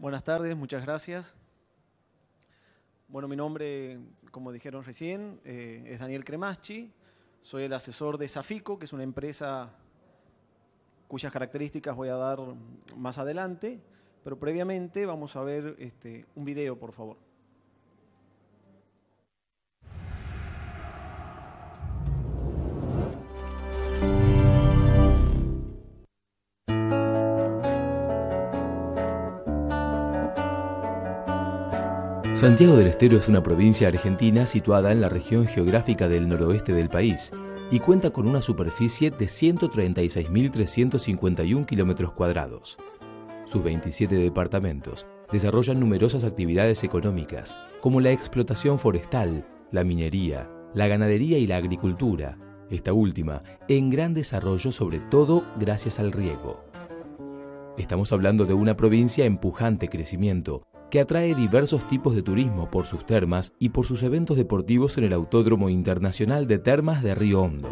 Buenas tardes, muchas gracias. Bueno, mi nombre, como dijeron recién, eh, es Daniel Cremaschi. Soy el asesor de Safico, que es una empresa cuyas características voy a dar más adelante. Pero previamente vamos a ver este, un video, por favor. Santiago del Estero es una provincia argentina situada en la región geográfica del noroeste del país y cuenta con una superficie de 136.351 kilómetros cuadrados. Sus 27 departamentos desarrollan numerosas actividades económicas, como la explotación forestal, la minería, la ganadería y la agricultura, esta última en gran desarrollo sobre todo gracias al riego. Estamos hablando de una provincia empujante crecimiento, que atrae diversos tipos de turismo por sus termas y por sus eventos deportivos en el Autódromo Internacional de Termas de Río Hondo.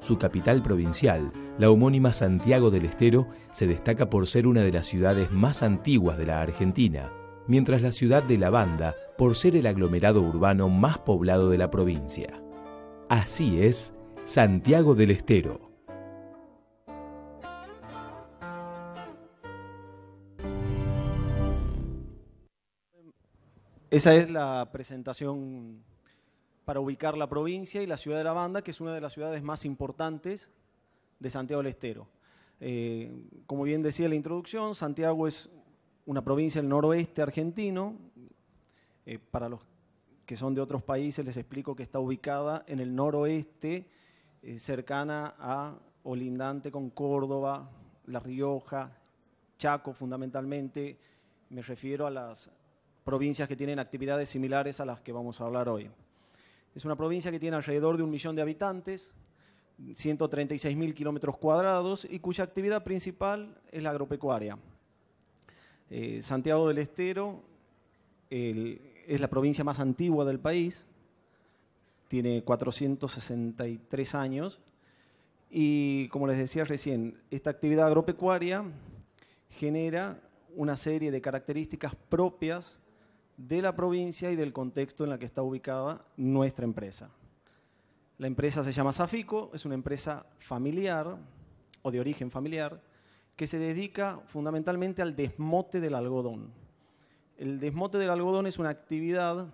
Su capital provincial, la homónima Santiago del Estero, se destaca por ser una de las ciudades más antiguas de la Argentina, mientras la ciudad de La Banda por ser el aglomerado urbano más poblado de la provincia. Así es, Santiago del Estero. Esa es la presentación para ubicar la provincia y la ciudad de La Banda, que es una de las ciudades más importantes de Santiago del Estero. Eh, como bien decía en la introducción, Santiago es una provincia del noroeste argentino. Eh, para los que son de otros países, les explico que está ubicada en el noroeste, eh, cercana a Olindante, con Córdoba, La Rioja, Chaco fundamentalmente. Me refiero a las provincias que tienen actividades similares a las que vamos a hablar hoy. Es una provincia que tiene alrededor de un millón de habitantes, 136.000 kilómetros cuadrados y cuya actividad principal es la agropecuaria. Eh, Santiago del Estero es la provincia más antigua del país, tiene 463 años y, como les decía recién, esta actividad agropecuaria genera una serie de características propias de la provincia y del contexto en la que está ubicada nuestra empresa. La empresa se llama Safico, es una empresa familiar o de origen familiar que se dedica fundamentalmente al desmote del algodón. El desmote del algodón es una actividad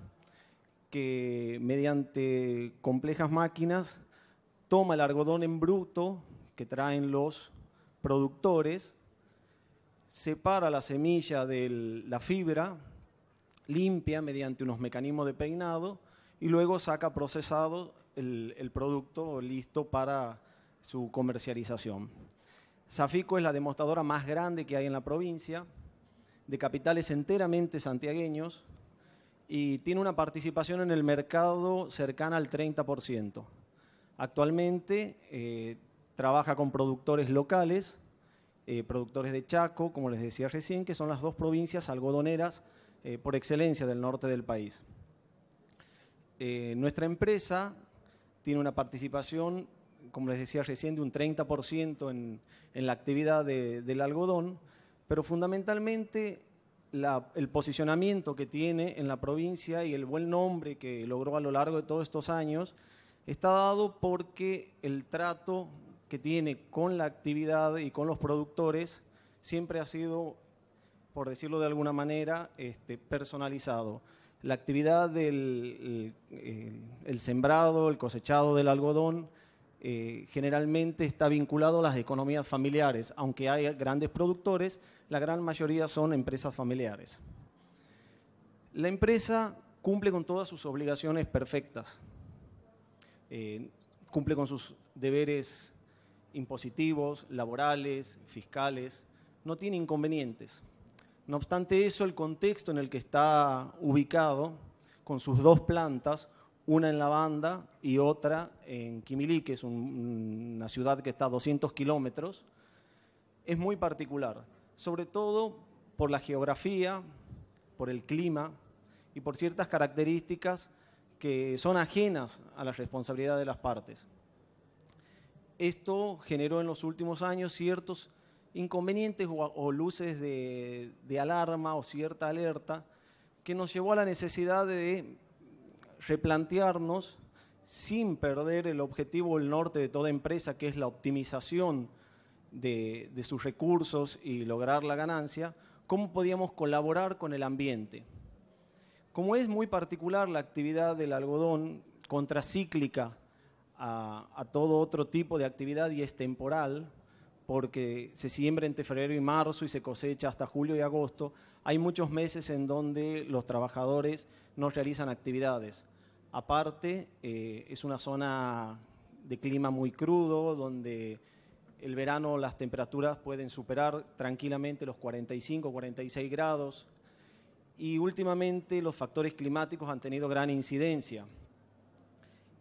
que mediante complejas máquinas toma el algodón en bruto que traen los productores, separa la semilla de la fibra, limpia mediante unos mecanismos de peinado y luego saca procesado el, producto listo para su comercialización. Safico es la demostradora más grande que hay en la provincia, de capitales enteramente santiagueños y tiene una participación en el mercado cercana al 30%. Actualmente eh, trabaja con productores locales, eh, productores de Chaco, como les decía recién, que son las dos provincias algodoneras eh, por excelencia del norte del país. Eh, nuestra empresa tiene una participación, como les decía recién, de un 30% en, en, la actividad del algodón, pero fundamentalmente el posicionamiento que tiene en la provincia y el buen nombre que logró a lo largo de todos estos años está dado porque el trato que tiene con la actividad y con los productores siempre ha sido por decirlo de alguna manera, este, personalizado. La actividad del el, sembrado, el cosechado del algodón, eh, generalmente está vinculado a las economías familiares. Aunque hay grandes productores, la gran mayoría son empresas familiares. La empresa cumple con todas sus obligaciones perfectas, eh, cumple con sus deberes impositivos, laborales, fiscales, no tiene inconvenientes. No obstante eso, el contexto en el que está ubicado, con sus dos plantas, una en La Banda y otra en Quimilí, que es una ciudad que está a 200 kilómetros, es muy particular, sobre todo por la geografía, por el clima y por ciertas características que son ajenas a la responsabilidad de las partes. Esto generó en los últimos años ciertos inconvenientes o, luces de, alarma o cierta alerta que nos llevó a la necesidad de replantearnos sin perder el objetivo, el norte de toda empresa, que es la optimización de, sus recursos y lograr la ganancia, cómo podíamos colaborar con el ambiente. Como es muy particular la actividad del algodón contracíclica a todo otro tipo de actividad y es temporal, porque se siembra entre febrero y marzo y se cosecha hasta julio y agosto, hay muchos meses en donde los trabajadores no realizan actividades. Aparte, eh, es una zona de clima muy crudo, donde el verano las temperaturas pueden superar tranquilamente los 45, 46 grados. Y últimamente los factores climáticos han tenido gran incidencia.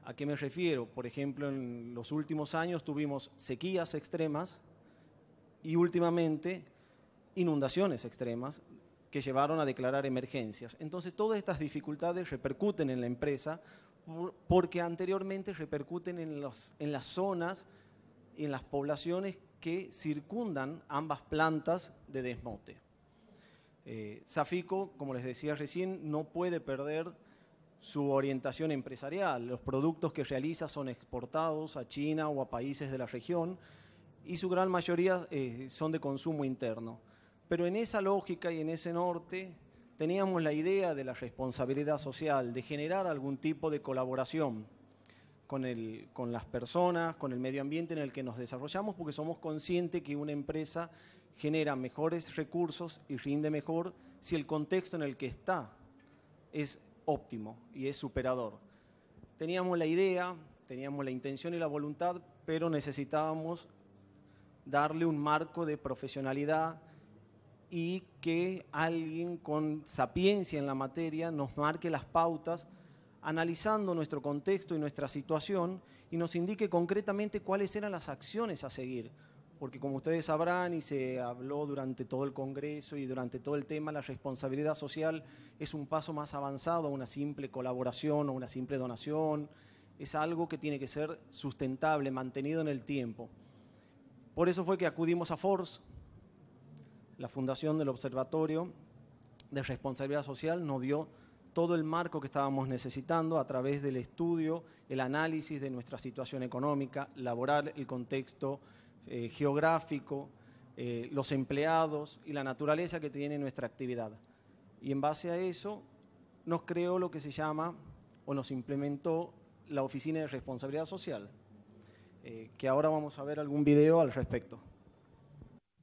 ¿A qué me refiero? Por ejemplo, en los últimos años tuvimos sequías extremas, y últimamente inundaciones extremas que llevaron a declarar emergencias. Entonces todas estas dificultades repercuten en la empresa porque anteriormente repercuten en, las zonas y en las poblaciones que circundan ambas plantas de desmote. Eh, como les decía recién, no puede perder su orientación empresarial. Los productos que realiza son exportados a China o a países de la región y su gran mayoría eh, son de consumo interno. Pero en esa lógica y en ese norte teníamos la idea de la responsabilidad social, de generar algún tipo de colaboración con, el, con las personas, con el medio ambiente en el que nos desarrollamos, porque somos conscientes que una empresa genera mejores recursos y rinde mejor si el contexto en el que está es óptimo y es superador. Teníamos la idea, teníamos la intención y la voluntad, pero necesitábamos darle un marco de profesionalidad y que alguien con sapiencia en la materia nos marque las pautas analizando nuestro contexto y nuestra situación y nos indique concretamente cuáles eran las acciones a seguir. Porque como ustedes sabrán y se habló durante todo el Congreso y durante todo el tema, la responsabilidad social es un paso más avanzado una simple colaboración o una simple donación. Es algo que tiene que ser sustentable, mantenido en el tiempo. Por eso fue que acudimos a Force, la Fundación del Observatorio de Responsabilidad Social, nos dio todo el marco que estábamos necesitando a través del estudio, el análisis de nuestra situación económica, laboral, el contexto eh, geográfico, eh, los empleados y la naturaleza que tiene nuestra actividad. Y en base a eso nos creó lo que se llama o nos implementó la Oficina de Responsabilidad Social, eh, que ahora vamos a ver algún video al respecto.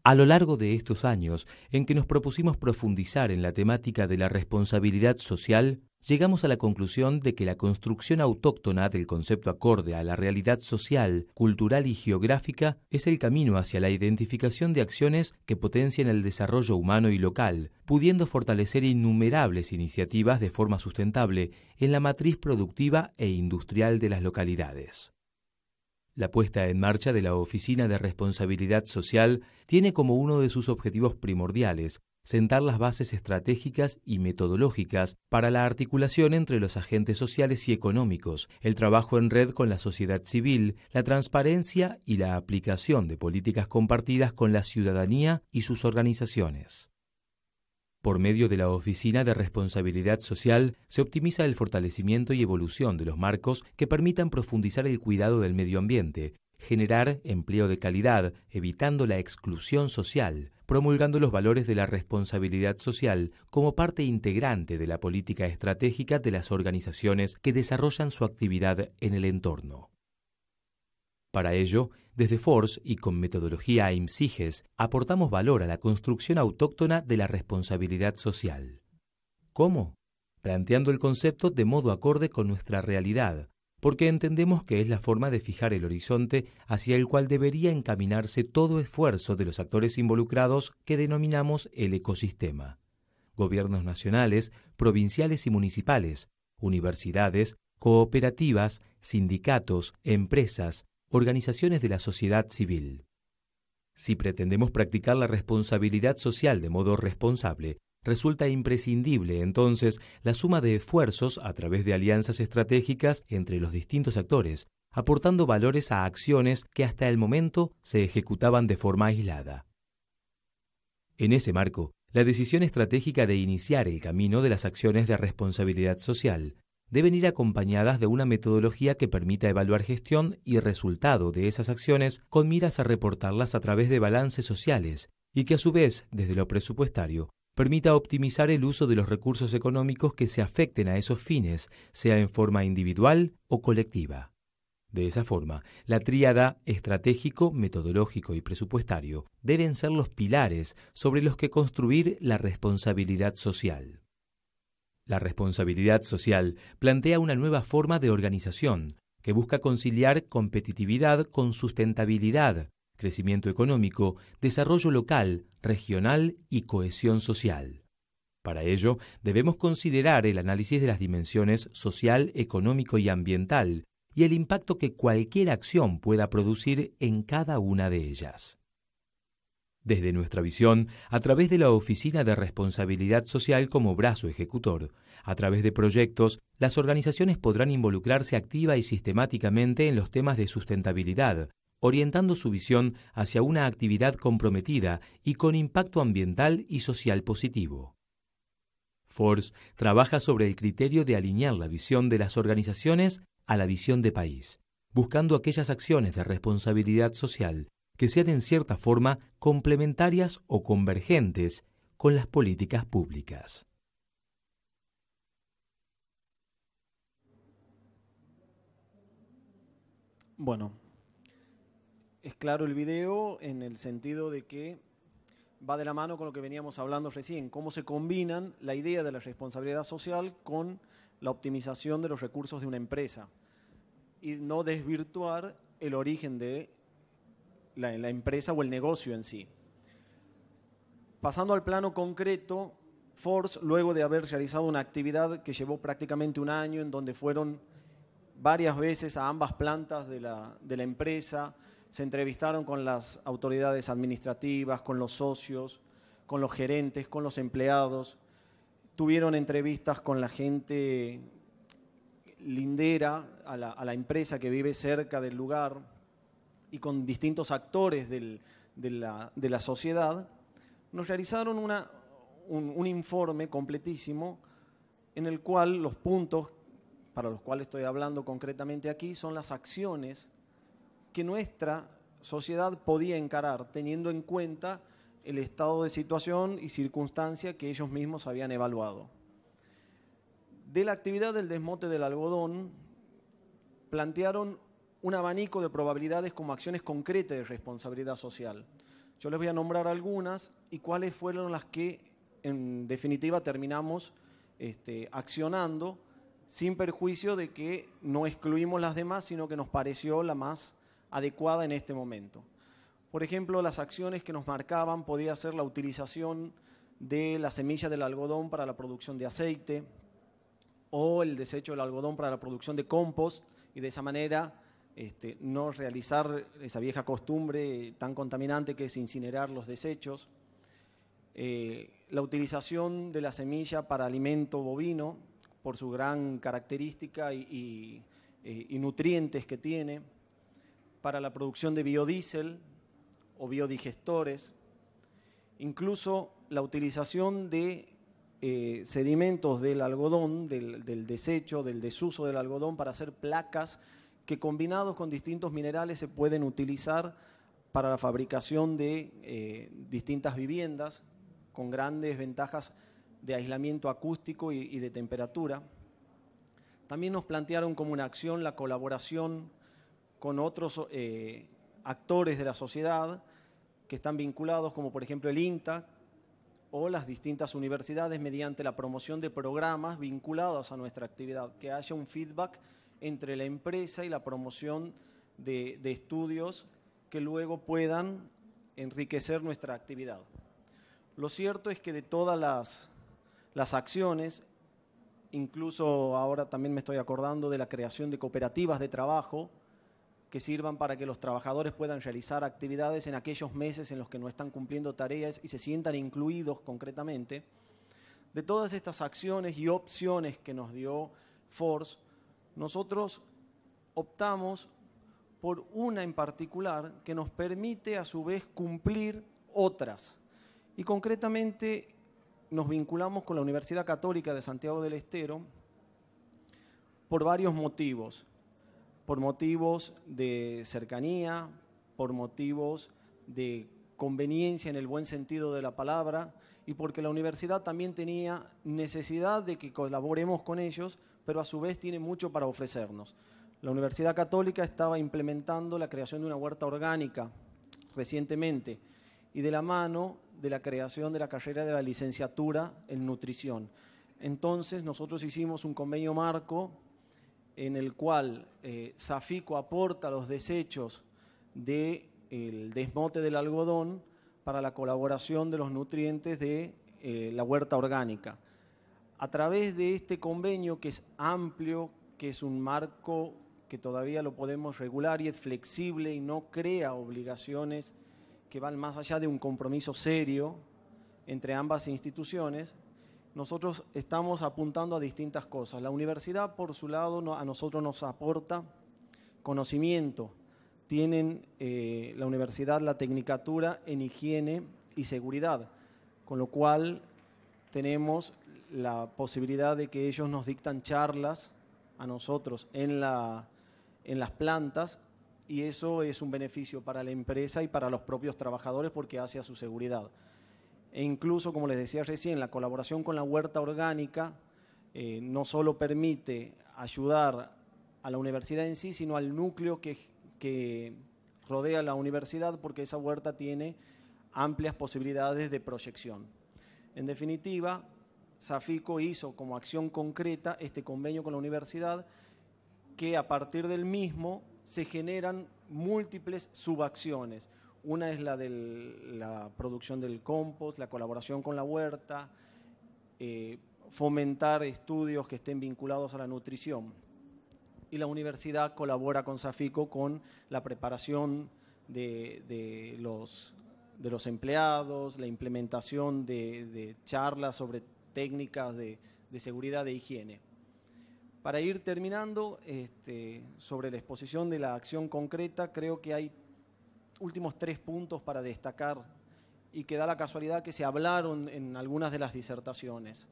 A lo largo de estos años en que nos propusimos profundizar en la temática de la responsabilidad social, llegamos a la conclusión de que la construcción autóctona del concepto acorde a la realidad social, cultural y geográfica es el camino hacia la identificación de acciones que potencien el desarrollo humano y local, pudiendo fortalecer innumerables iniciativas de forma sustentable en la matriz productiva e industrial de las localidades. La puesta en marcha de la Oficina de Responsabilidad Social tiene como uno de sus objetivos primordiales sentar las bases estratégicas y metodológicas para la articulación entre los agentes sociales y económicos, el trabajo en red con la sociedad civil, la transparencia y la aplicación de políticas compartidas con la ciudadanía y sus organizaciones. Por medio de la Oficina de Responsabilidad Social se optimiza el fortalecimiento y evolución de los marcos que permitan profundizar el cuidado del medio ambiente, generar empleo de calidad, evitando la exclusión social, promulgando los valores de la responsabilidad social como parte integrante de la política estratégica de las organizaciones que desarrollan su actividad en el entorno. Para ello, desde Force y con metodología IMSIGES aportamos valor a la construcción autóctona de la responsabilidad social. ¿Cómo? Planteando el concepto de modo acorde con nuestra realidad, porque entendemos que es la forma de fijar el horizonte hacia el cual debería encaminarse todo esfuerzo de los actores involucrados que denominamos el ecosistema. Gobiernos nacionales, provinciales y municipales, universidades, cooperativas, sindicatos, empresas, organizaciones de la sociedad civil. Si pretendemos practicar la responsabilidad social de modo responsable, resulta imprescindible entonces la suma de esfuerzos a través de alianzas estratégicas entre los distintos actores, aportando valores a acciones que hasta el momento se ejecutaban de forma aislada. En ese marco, la decisión estratégica de iniciar el camino de las acciones de responsabilidad social deben ir acompañadas de una metodología que permita evaluar gestión y resultado de esas acciones con miras a reportarlas a través de balances sociales y que a su vez, desde lo presupuestario, permita optimizar el uso de los recursos económicos que se afecten a esos fines, sea en forma individual o colectiva. De esa forma, la tríada estratégico, metodológico y presupuestario deben ser los pilares sobre los que construir la responsabilidad social. La responsabilidad social plantea una nueva forma de organización que busca conciliar competitividad con sustentabilidad, crecimiento económico, desarrollo local, regional y cohesión social. Para ello, debemos considerar el análisis de las dimensiones social, económico y ambiental y el impacto que cualquier acción pueda producir en cada una de ellas. Desde nuestra visión, a través de la Oficina de Responsabilidad Social como brazo ejecutor, a través de proyectos, las organizaciones podrán involucrarse activa y sistemáticamente en los temas de sustentabilidad, orientando su visión hacia una actividad comprometida y con impacto ambiental y social positivo. Force trabaja sobre el criterio de alinear la visión de las organizaciones a la visión de país, buscando aquellas acciones de responsabilidad social que sean en cierta forma complementarias o convergentes con las políticas públicas. Bueno, es claro el video en el sentido de que va de la mano con lo que veníamos hablando recién, cómo se combinan la idea de la responsabilidad social con la optimización de los recursos de una empresa y no desvirtuar el origen de la, empresa o el negocio en sí. Pasando al plano concreto, Force, luego de haber realizado una actividad que llevó prácticamente un año, en donde fueron varias veces a ambas plantas de la, empresa, se entrevistaron con las autoridades administrativas, con los socios, con los gerentes, con los empleados, tuvieron entrevistas con la gente lindera a la empresa que vive cerca del lugar, y con distintos actores de, la, sociedad, nos realizaron un, un informe completísimo en el cual los puntos para los cuales estoy hablando concretamente aquí son las acciones que nuestra sociedad podía encarar teniendo en cuenta el estado de situación y circunstancia que ellos mismos habían evaluado. De la actividad del desmote del algodón, plantearon un abanico de probabilidades como acciones concretas de responsabilidad social. Yo les voy a nombrar algunas y cuáles fueron las que en definitiva terminamos este, accionando sin perjuicio de que no excluimos las demás, sino que nos pareció la más adecuada en este momento. Por ejemplo, las acciones que nos marcaban podía ser la utilización de la semilla del algodón para la producción de aceite o el desecho del algodón para la producción de compost y de esa manera este, no realizar esa vieja costumbre tan contaminante que es incinerar los desechos, eh, la utilización de la semilla para alimento bovino por su gran característica eh, y, nutrientes que tiene, para la producción de biodiesel o biodigestores, incluso la utilización de eh, sedimentos del algodón, del, desecho, del desuso del algodón para hacer placas que combinados con distintos minerales se pueden utilizar para la fabricación de eh, distintas viviendas con grandes ventajas de aislamiento acústico y, de temperatura. También nos plantearon como una acción la colaboración con otros eh, actores de la sociedad que están vinculados, como por ejemplo el INTA o las distintas universidades, mediante la promoción de programas vinculados a nuestra actividad, que haya un feedback entre la empresa y la promoción de, estudios que luego puedan enriquecer nuestra actividad. Lo cierto es que de todas las, las acciones, incluso ahora también me estoy acordando de la creación de cooperativas de trabajo que sirvan para que los trabajadores puedan realizar actividades en aquellos meses en los que no están cumpliendo tareas y se sientan incluidos concretamente. De todas estas acciones y opciones que nos dio Force, nosotros optamos por una en particular que nos permite a su vez cumplir otras. Y concretamente nos vinculamos con la Universidad Católica de Santiago del Estero por varios motivos. Por motivos de cercanía, por motivos de conveniencia en el buen sentido de la palabra y porque la universidad también tenía necesidad de que colaboremos con ellos pero a su vez tiene mucho para ofrecernos. La Universidad Católica estaba implementando la creación de una huerta orgánica recientemente y de la mano de la creación de la carrera de la licenciatura en nutrición. Entonces nosotros hicimos un convenio marco en el cual eh, Safico aporta los desechos del desmote del algodón para la colaboración de los nutrientes de eh, la huerta orgánica a través de este convenio que es amplio, que es un marco que todavía lo podemos regular y es flexible y no crea obligaciones que van más allá de un compromiso serio entre ambas instituciones, nosotros estamos apuntando a distintas cosas. La universidad, por su lado, a nosotros nos aporta conocimiento. Tienen eh, la universidad la tecnicatura en higiene y seguridad, con lo cual tenemos la posibilidad de que ellos nos dictan charlas a nosotros en, la, en las plantas y eso es un beneficio para la empresa y para los propios trabajadores porque hace a su seguridad. E incluso, como les decía recién, la colaboración con la huerta orgánica eh, no solo permite ayudar a la universidad en sí, sino al núcleo que, que rodea la universidad porque esa huerta tiene amplias posibilidades de proyección. En definitiva, Safico hizo como acción concreta este convenio con la universidad, que a partir del mismo se generan múltiples subacciones. Una es la de la producción del compost, la colaboración con la huerta, eh, fomentar estudios que estén vinculados a la nutrición. Y la universidad colabora con Safico con la preparación de, los, de los empleados, la implementación de, de charlas sobre técnicas de, seguridad de higiene. Para ir terminando, este, sobre la exposición de la acción concreta, creo que hay últimos tres puntos para destacar y que da la casualidad que se hablaron en algunas de las disertaciones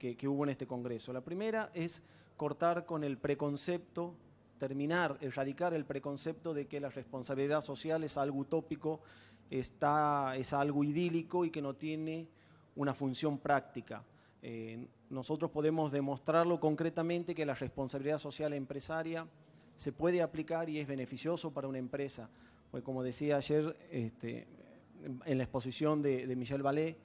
que, que hubo en este Congreso. La primera es cortar con el preconcepto, terminar, erradicar el preconcepto de que la responsabilidad social es algo utópico, está, es algo idílico y que no tiene una función práctica. Eh, nosotros podemos demostrarlo concretamente que la responsabilidad social empresaria se puede aplicar y es beneficioso para una empresa. Pues como decía ayer este, en la exposición de, Michel Valé,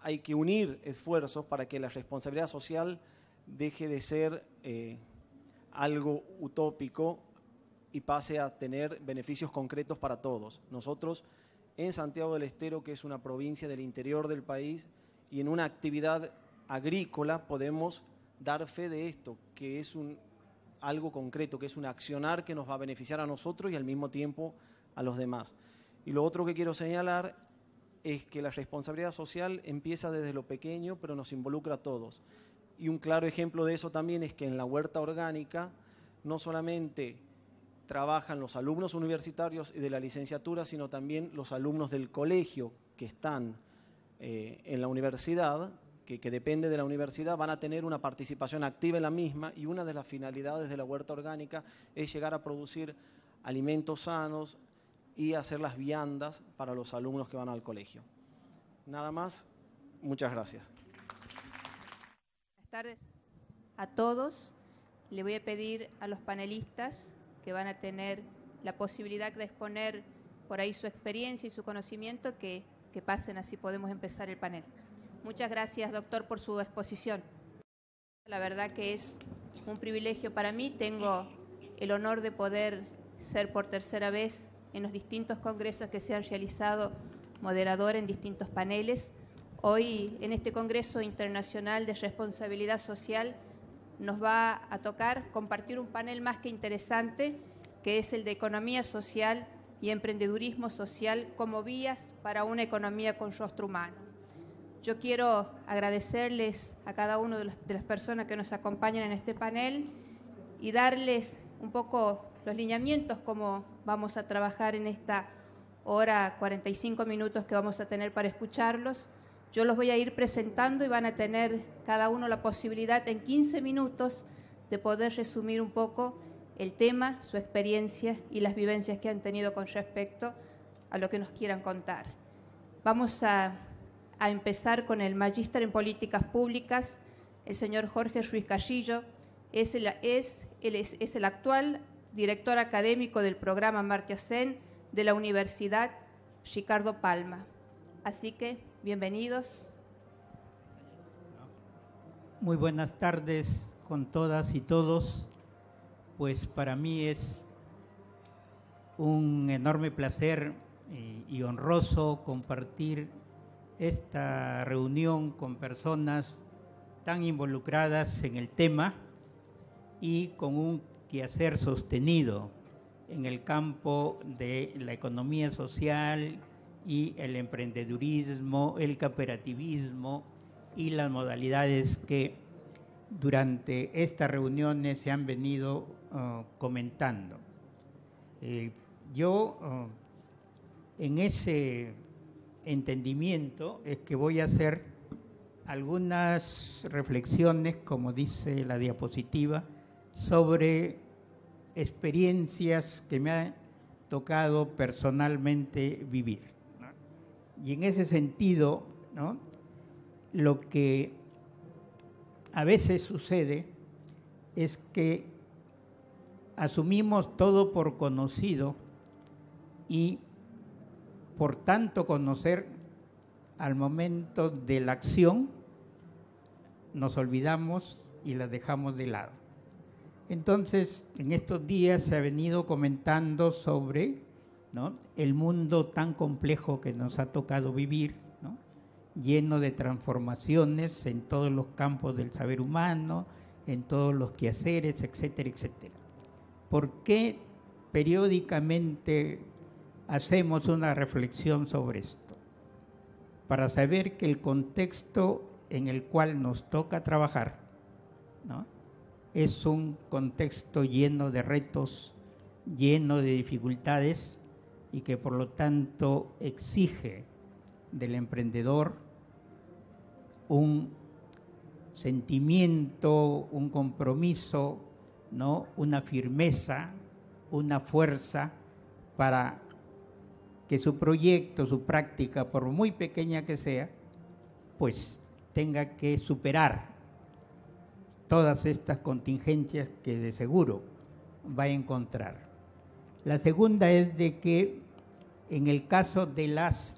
hay que unir esfuerzos para que la responsabilidad social deje de ser eh, algo utópico y pase a tener beneficios concretos para todos. Nosotros en Santiago del Estero, que es una provincia del interior del país, y en una actividad agrícola podemos dar fe de esto, que es algo concreto, que es un accionar que nos va a beneficiar a nosotros y al mismo tiempo a los demás. Y lo otro que quiero señalar es que la responsabilidad social empieza desde lo pequeño, pero nos involucra a todos. Y un claro ejemplo de eso también es que en la huerta orgánica no solamente trabajan los alumnos universitarios y de la licenciatura, sino también los alumnos del colegio que están eh, en la universidad, que, que, depende de la universidad, van a tener una participación activa en la misma y una de las finalidades de la huerta orgánica es llegar a producir alimentos sanos y hacer las viandas para los alumnos que van al colegio. Nada más, muchas gracias. Buenas tardes a todos. Le voy a pedir a los panelistas que van a tener la posibilidad de exponer por ahí su experiencia y su conocimiento que que pasen, así podemos empezar el panel. Muchas gracias, doctor, por su exposición. La verdad que es un privilegio para mí. Tengo el honor de poder ser por tercera vez en los distintos congresos que se han realizado moderador en distintos paneles. Hoy, en este Congreso Internacional de Responsabilidad Social, nos va a tocar compartir un panel más que interesante, que es el de Economía Social y emprendedurismo social como vías para una economía con rostro humano. Yo quiero agradecerles a cada una de las personas que nos acompañan en este panel y darles un poco los lineamientos como vamos a trabajar en esta hora 45 minutos que vamos a tener para escucharlos. Yo los voy a ir presentando y van a tener cada uno la posibilidad en 15 minutos de poder resumir un poco el tema, su experiencia y las vivencias que han tenido con respecto a lo que nos quieran contar. Vamos a, empezar con el magíster en políticas públicas, el señor Jorge Ruiz casillo es el, actual director académico del programa Martia de la Universidad Ricardo Palma. Así que, bienvenidos. Muy buenas tardes con todas y todos pues para mí es un enorme placer eh, y, honroso compartir esta reunión con personas tan involucradas en el tema y con un quehacer sostenido en el campo de la economía social y el emprendedurismo, el cooperativismo y las modalidades que durante estas reuniones se han venido eh, comentando. Eh, yo, eh, en ese entendimiento, es que voy a hacer algunas reflexiones, como dice la diapositiva, sobre experiencias que me ha tocado personalmente vivir. Y en ese sentido, lo que a veces sucede es que asumimos todo por conocido y por tanto conocer al momento de la acción nos olvidamos y la dejamos de lado. Entonces, en estos días se ha venido comentando sobre el mundo tan complejo que nos ha tocado vivir, lleno de transformaciones en todos los campos del saber humano, en todos los quehaceres, etcétera, etcétera. ¿por qué periódicamente hacemos una reflexión sobre esto? Para saber que el contexto en el cual nos toca trabajar es un contexto lleno de retos, lleno de dificultades y que por lo tanto exige del emprendedor un sentimiento, un compromiso ¿no? una firmeza, una fuerza para que su proyecto, su práctica, por muy pequeña que sea, pues tenga que superar todas estas contingencias que de seguro va a encontrar. La segunda es de que en el caso de las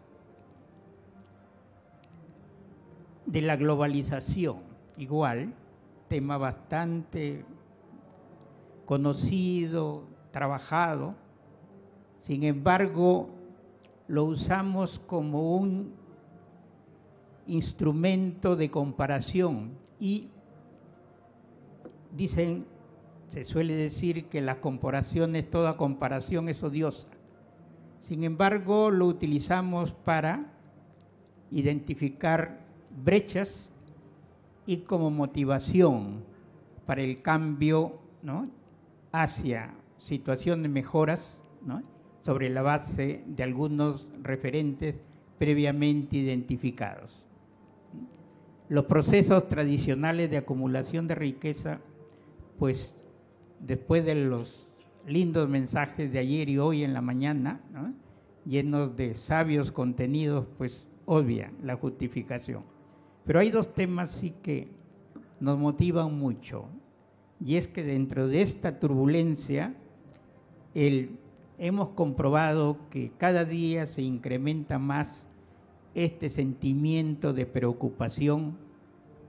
de la globalización, igual, tema bastante conocido, trabajado. Sin embargo, lo usamos como un instrumento de comparación y dicen, se suele decir que las comparaciones, toda comparación es odiosa. Sin embargo, lo utilizamos para identificar brechas y como motivación para el cambio ¿no? hacia situación de mejoras sobre la base de algunos referentes previamente identificados. Los procesos tradicionales de acumulación de riqueza, pues después de los lindos mensajes de ayer y hoy en la mañana, llenos de sabios contenidos, pues obvia la justificación. Pero hay dos temas sí que nos motivan mucho y es que dentro de esta turbulencia hemos comprobado que cada día se incrementa más este sentimiento de preocupación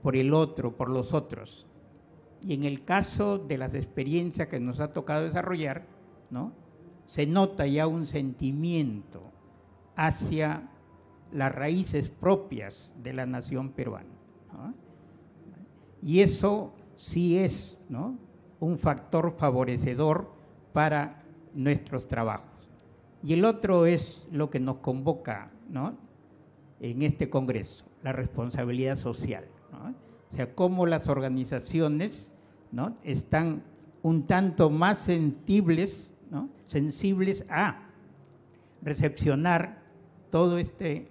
por el otro, por los otros. Y en el caso de las experiencias que nos ha tocado desarrollar, ¿no? se nota ya un sentimiento hacia las raíces propias de la nación peruana. Y eso sí es ¿no? un factor favorecedor para nuestros trabajos. Y el otro es lo que nos convoca ¿no? en este Congreso, la responsabilidad social. O sea, cómo las organizaciones ¿no? están un tanto más sensibles, ¿no? sensibles a recepcionar todo este,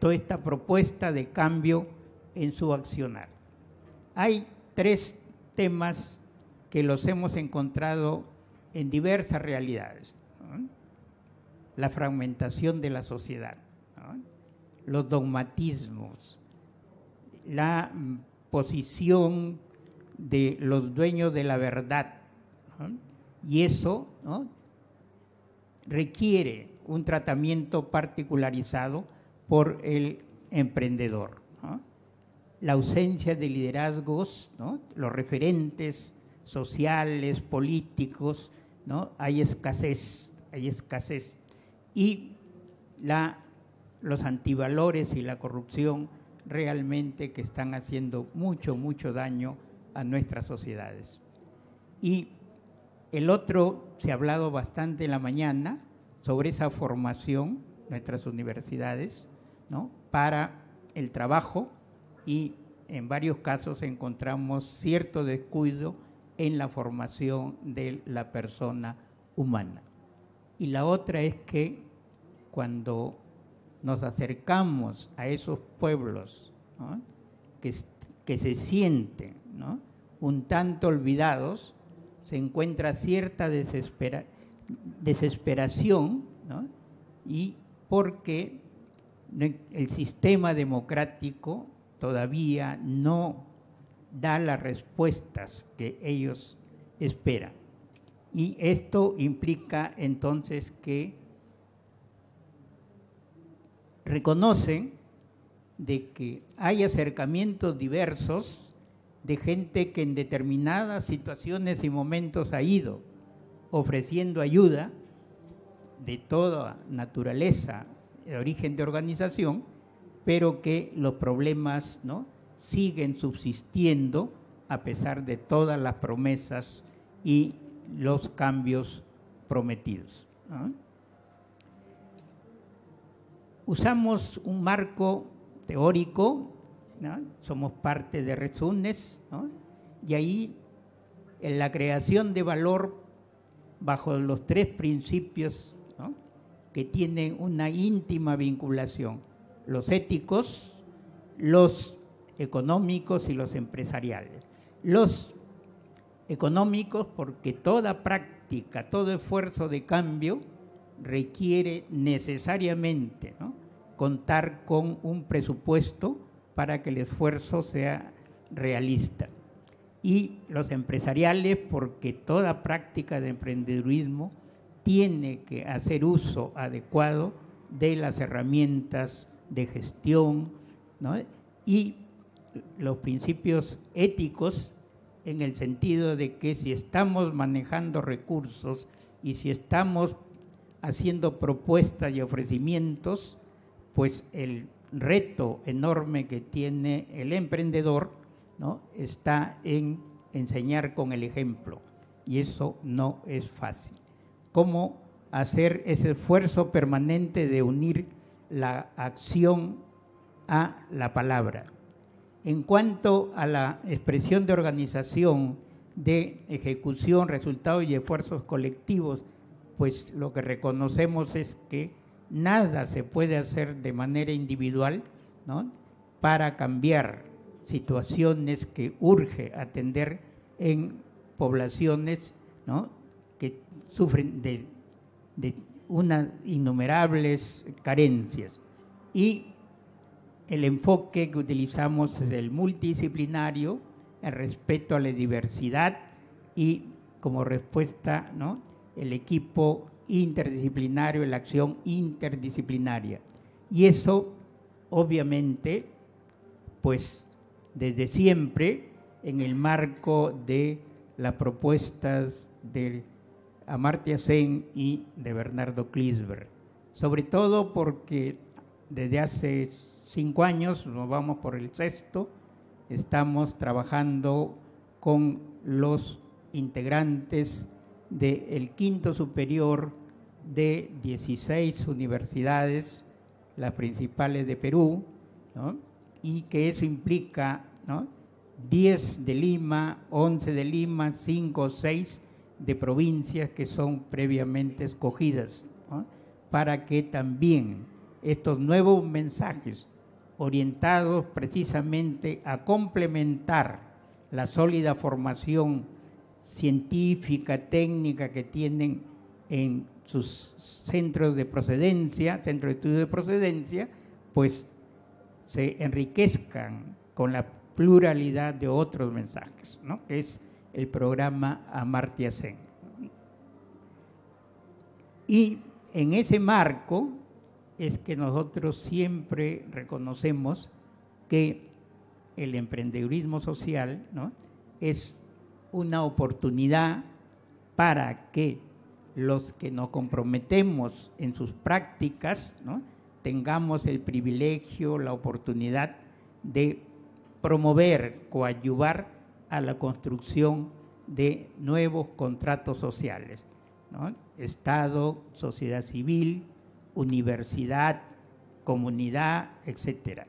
toda esta propuesta de cambio en su accionar. Hay tres temas que los hemos encontrado en diversas realidades. La fragmentación de la sociedad, los dogmatismos, la posición de los dueños de la verdad. Y eso requiere un tratamiento particularizado por el emprendedor la ausencia de liderazgos, los referentes sociales, políticos, hay escasez, hay escasez. Y los antivalores y la corrupción realmente que están haciendo mucho, mucho daño a nuestras sociedades. Y el otro, se ha hablado bastante en la mañana sobre esa formación, nuestras universidades, para el trabajo, y en varios casos encontramos cierto descuido en la formación de la persona humana. Y la otra es que cuando nos acercamos a esos pueblos que, se sienten un tanto olvidados, se encuentra cierta desesperación y porque el sistema democrático todavía no da las respuestas que ellos esperan. Y esto implica entonces que reconocen de que hay acercamientos diversos de gente que en determinadas situaciones y momentos ha ido ofreciendo ayuda de toda naturaleza, de origen de organización, pero que los problemas siguen subsistiendo a pesar de todas las promesas y los cambios prometidos. Usamos un marco teórico, somos parte de Resunes, y ahí en la creación de valor bajo los tres principios que tienen una íntima vinculación los éticos, los económicos y los empresariales. Los económicos porque toda práctica, todo esfuerzo de cambio requiere necesariamente contar con un presupuesto para que el esfuerzo sea realista. Y los empresariales porque toda práctica de emprendedurismo tiene que hacer uso adecuado de las herramientas de gestión y los principios éticos en el sentido de que si estamos manejando recursos y si estamos haciendo propuestas y ofrecimientos, pues el reto enorme que tiene el emprendedor ¿no? está en enseñar con el ejemplo y eso no es fácil. ¿Cómo hacer ese esfuerzo permanente de unir la acción a la palabra. En cuanto a la expresión de organización, de ejecución, resultados y esfuerzos colectivos, pues lo que reconocemos es que nada se puede hacer de manera individual para cambiar situaciones que urge atender en poblaciones ¿no? que sufren de unas innumerables carencias. Y el enfoque que utilizamos es el multidisciplinario, el respeto a la diversidad y como respuesta ¿no? el equipo interdisciplinario, la acción interdisciplinaria. Y eso, obviamente, pues desde siempre, en el marco de las propuestas del Amartya Sen y de Bernardo Klisberg. Sobre todo porque desde hace cinco años, nos vamos por el sexto, estamos trabajando con los integrantes del quinto superior de 16 universidades, las principales de Perú, y que eso implica ¿no? 10 de Lima, 11 de Lima, 5 6 de provincias que son previamente escogidas, para que también estos nuevos mensajes orientados precisamente a complementar la sólida formación científica, técnica que tienen en sus centros de procedencia, centros de estudio de procedencia, pues se enriquezcan con la pluralidad de otros mensajes, ¿no? que es el programa Amartya Sen. Y en ese marco es que nosotros siempre reconocemos que el emprendedurismo social es una oportunidad para que los que nos comprometemos en sus prácticas tengamos el privilegio, la oportunidad de promover, coadyuvar a la construcción de nuevos contratos sociales. ¿no? Estado, sociedad civil, universidad, comunidad, etc.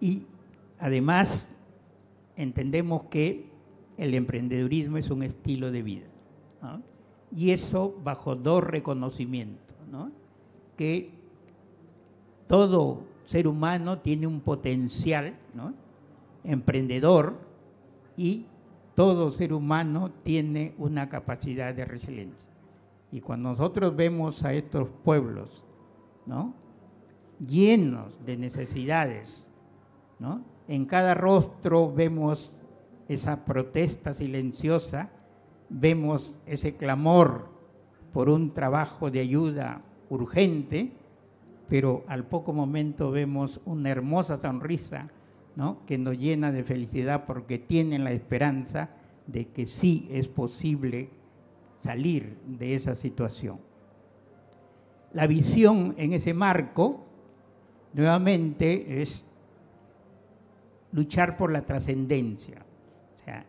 Y además entendemos que el emprendedurismo es un estilo de vida. Y eso bajo dos reconocimientos, ¿no? que todo ser humano tiene un potencial, ¿no? emprendedor y todo ser humano tiene una capacidad de resiliencia. Y cuando nosotros vemos a estos pueblos, ¿no? llenos de necesidades, ¿no? En cada rostro vemos esa protesta silenciosa, vemos ese clamor por un trabajo de ayuda urgente, pero al poco momento vemos una hermosa sonrisa que nos llena de felicidad porque tienen la esperanza de que sí es posible salir de esa situación. La visión en ese marco, nuevamente, es luchar por la trascendencia. O sea,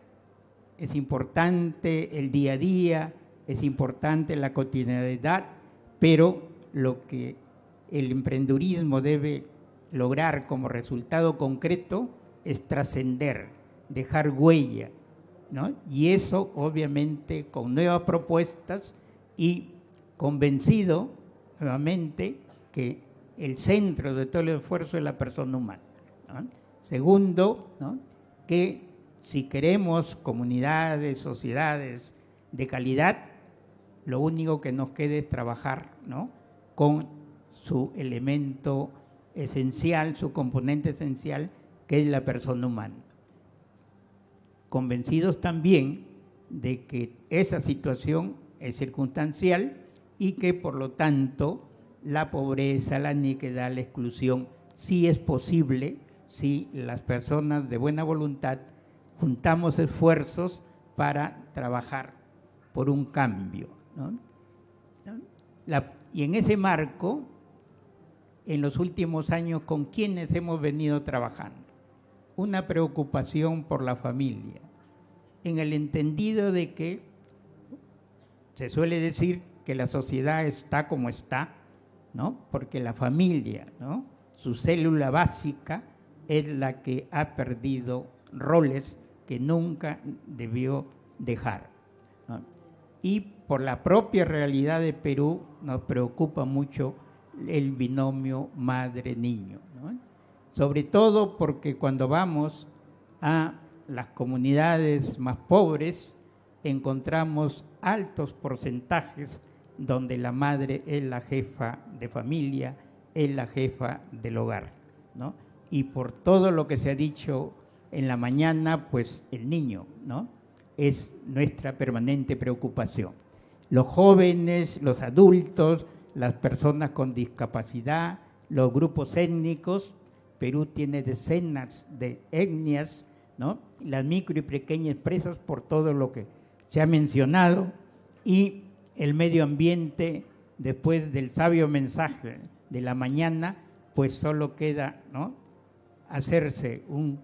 es importante el día a día, es importante la cotidianidad, pero lo que el emprendurismo debe lograr como resultado concreto es trascender, dejar huella, Y eso obviamente con nuevas propuestas y convencido nuevamente que el centro de todo el esfuerzo es la persona humana. Segundo, que si queremos comunidades, sociedades de calidad, lo único que nos queda es trabajar con su elemento esencial, su componente esencial, que es la persona humana. Convencidos también de que esa situación es circunstancial y que por lo tanto la pobreza, la niquedad la exclusión, sí es posible si las personas de buena voluntad juntamos esfuerzos para trabajar por un cambio. y en ese marco, en los últimos años con quienes hemos venido trabajando. Una preocupación por la familia, en el entendido de que se suele decir que la sociedad está como está, ¿no? Porque la familia, ¿no? Su célula básica es la que ha perdido roles que nunca debió dejar. Y por la propia realidad de Perú nos preocupa mucho el binomio madre-niño. Sobre todo porque cuando vamos a las comunidades más pobres, encontramos altos porcentajes donde la madre es la jefa de familia, es la jefa del hogar. Y por todo lo que se ha dicho en la mañana, pues el niño es nuestra permanente preocupación. Los jóvenes, los adultos, las personas con discapacidad, los grupos étnicos. Perú tiene decenas de etnias, ¿no? las micro y pequeñas empresas por todo lo que se ha mencionado y el medio ambiente después del sabio mensaje de la mañana, pues solo queda ¿no? hacerse un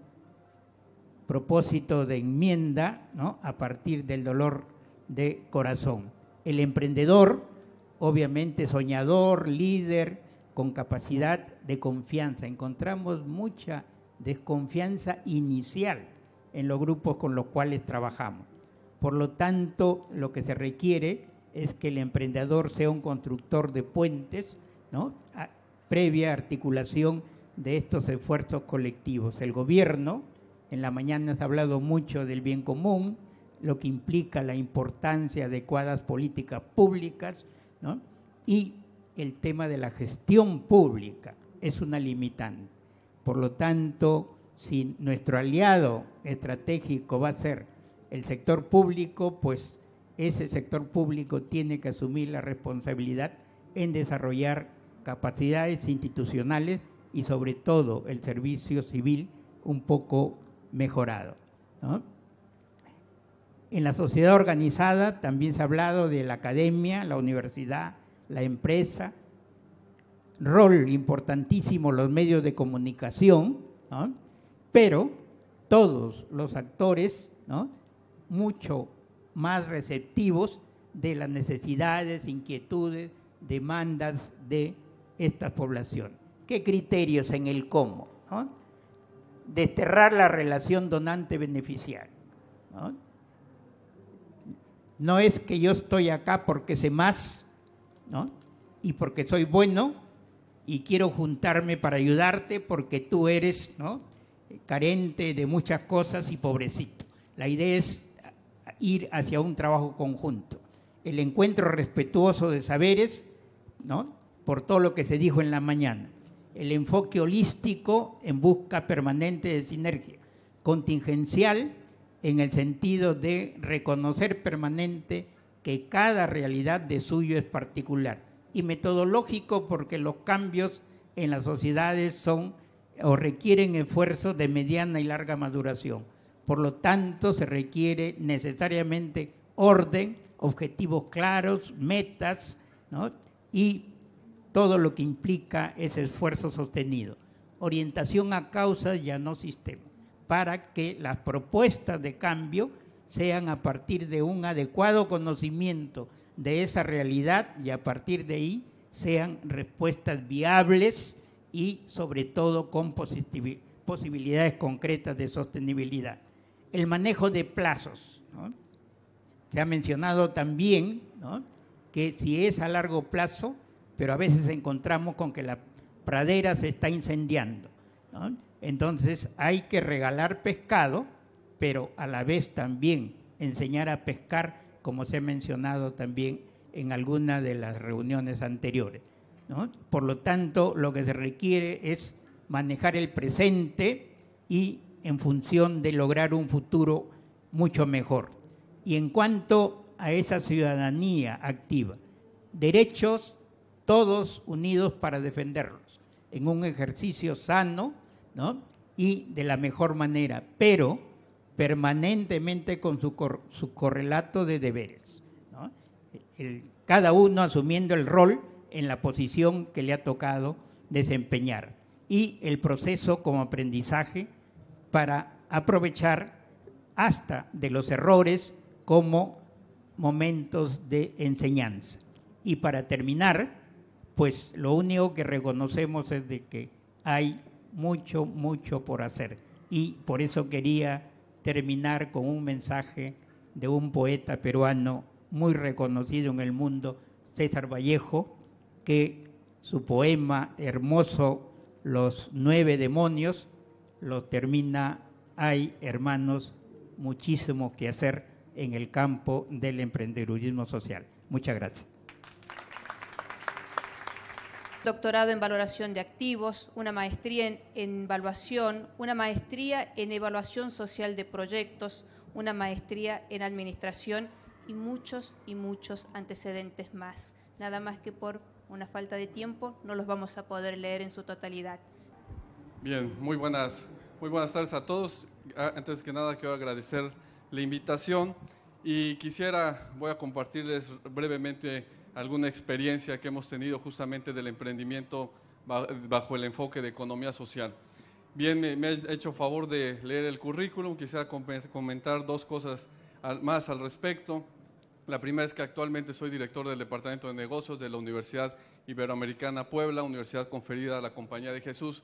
propósito de enmienda ¿no? a partir del dolor de corazón. El emprendedor obviamente soñador, líder, con capacidad de confianza. Encontramos mucha desconfianza inicial en los grupos con los cuales trabajamos. Por lo tanto, lo que se requiere es que el emprendedor sea un constructor de puentes, ¿no? previa articulación de estos esfuerzos colectivos. El gobierno, en la mañana ha hablado mucho del bien común, lo que implica la importancia de adecuadas políticas públicas, y el tema de la gestión pública es una limitante. Por lo tanto, si nuestro aliado estratégico va a ser el sector público, pues ese sector público tiene que asumir la responsabilidad en desarrollar capacidades institucionales y sobre todo el servicio civil un poco mejorado. ¿no? En la sociedad organizada también se ha hablado de la academia, la universidad, la empresa, rol importantísimo los medios de comunicación, pero todos los actores mucho más receptivos de las necesidades, inquietudes, demandas de esta población. ¿Qué criterios en el cómo? Desterrar la relación donante-beneficiario. ¿no? no es que yo estoy acá porque sé más, Y porque soy bueno y quiero juntarme para ayudarte porque tú eres, Carente de muchas cosas y pobrecito. La idea es ir hacia un trabajo conjunto. El encuentro respetuoso de saberes, ¿no? Por todo lo que se dijo en la mañana. El enfoque holístico en busca permanente de sinergia. Contingencial en el sentido de reconocer permanente que cada realidad de suyo es particular. Y metodológico porque los cambios en las sociedades son o requieren esfuerzos de mediana y larga maduración. Por lo tanto, se requiere necesariamente orden, objetivos claros, metas y todo lo que implica ese esfuerzo sostenido. Orientación a causas ya no sistema para que las propuestas de cambio sean a partir de un adecuado conocimiento de esa realidad y a partir de ahí sean respuestas viables y sobre todo con posibilidades concretas de sostenibilidad. El manejo de plazos. Se ha mencionado también que si es a largo plazo, pero a veces encontramos con que la pradera se está incendiando. ¿no? Entonces hay que regalar pescado, pero a la vez también enseñar a pescar, como se ha mencionado también en alguna de las reuniones anteriores. Por lo tanto, lo que se requiere es manejar el presente y en función de lograr un futuro mucho mejor. Y en cuanto a esa ciudadanía activa, derechos todos unidos para defenderlos, en un ejercicio sano, y de la mejor manera, pero permanentemente con su, correlato de deberes. cada uno asumiendo el rol en la posición que le ha tocado desempeñar y el proceso como aprendizaje para aprovechar hasta de los errores como momentos de enseñanza. Y para terminar, pues lo único que reconocemos es de que hay mucho, mucho por hacer. Y por eso quería terminar con un mensaje de un poeta peruano muy reconocido en el mundo, César Vallejo, que su poema hermoso, Los nueve demonios, lo termina, hay hermanos, muchísimo que hacer en el campo del emprendedurismo social. Muchas gracias doctorado en valoración de activos, una maestría en, evaluación, una maestría en evaluación social de proyectos, una maestría en administración y muchos y muchos antecedentes más. Nada más que por una falta de tiempo no los vamos a poder leer en su totalidad. Bien, muy buenas, muy buenas tardes a todos. Ah, antes que nada quiero agradecer la invitación y quisiera, voy a compartirles brevemente alguna experiencia que hemos tenido justamente del emprendimiento bajo el enfoque de economía social. Bien, me, ha hecho favor de leer el currículum, quisiera comentar dos cosas más al respecto. La primera es que actualmente soy director del Departamento de Negocios de la Universidad Iberoamericana Puebla, universidad conferida a la Compañía de Jesús.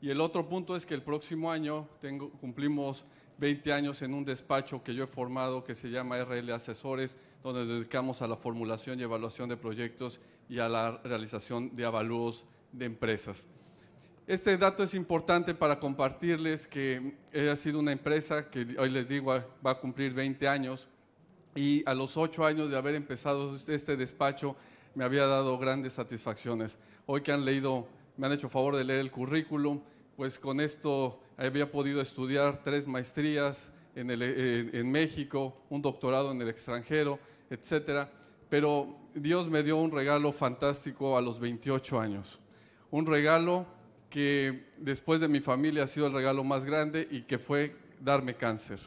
Y el otro punto es que el próximo año tengo, cumplimos 20 años en un despacho que yo he formado que se llama RL Asesores, donde dedicamos a la formulación y evaluación de proyectos y a la realización de avalúos de empresas. Este dato es importante para compartirles que he sido una empresa que hoy les digo va a cumplir 20 años y a los 8 años de haber empezado este despacho me había dado grandes satisfacciones. Hoy que han leído, me han hecho favor de leer el currículum, pues con esto había podido estudiar tres maestrías en, México, un doctorado en el extranjero, etcétera. Pero Dios me dio un regalo fantástico a los 28 años. Un regalo que después de mi familia ha sido el regalo más grande y que fue darme cáncer.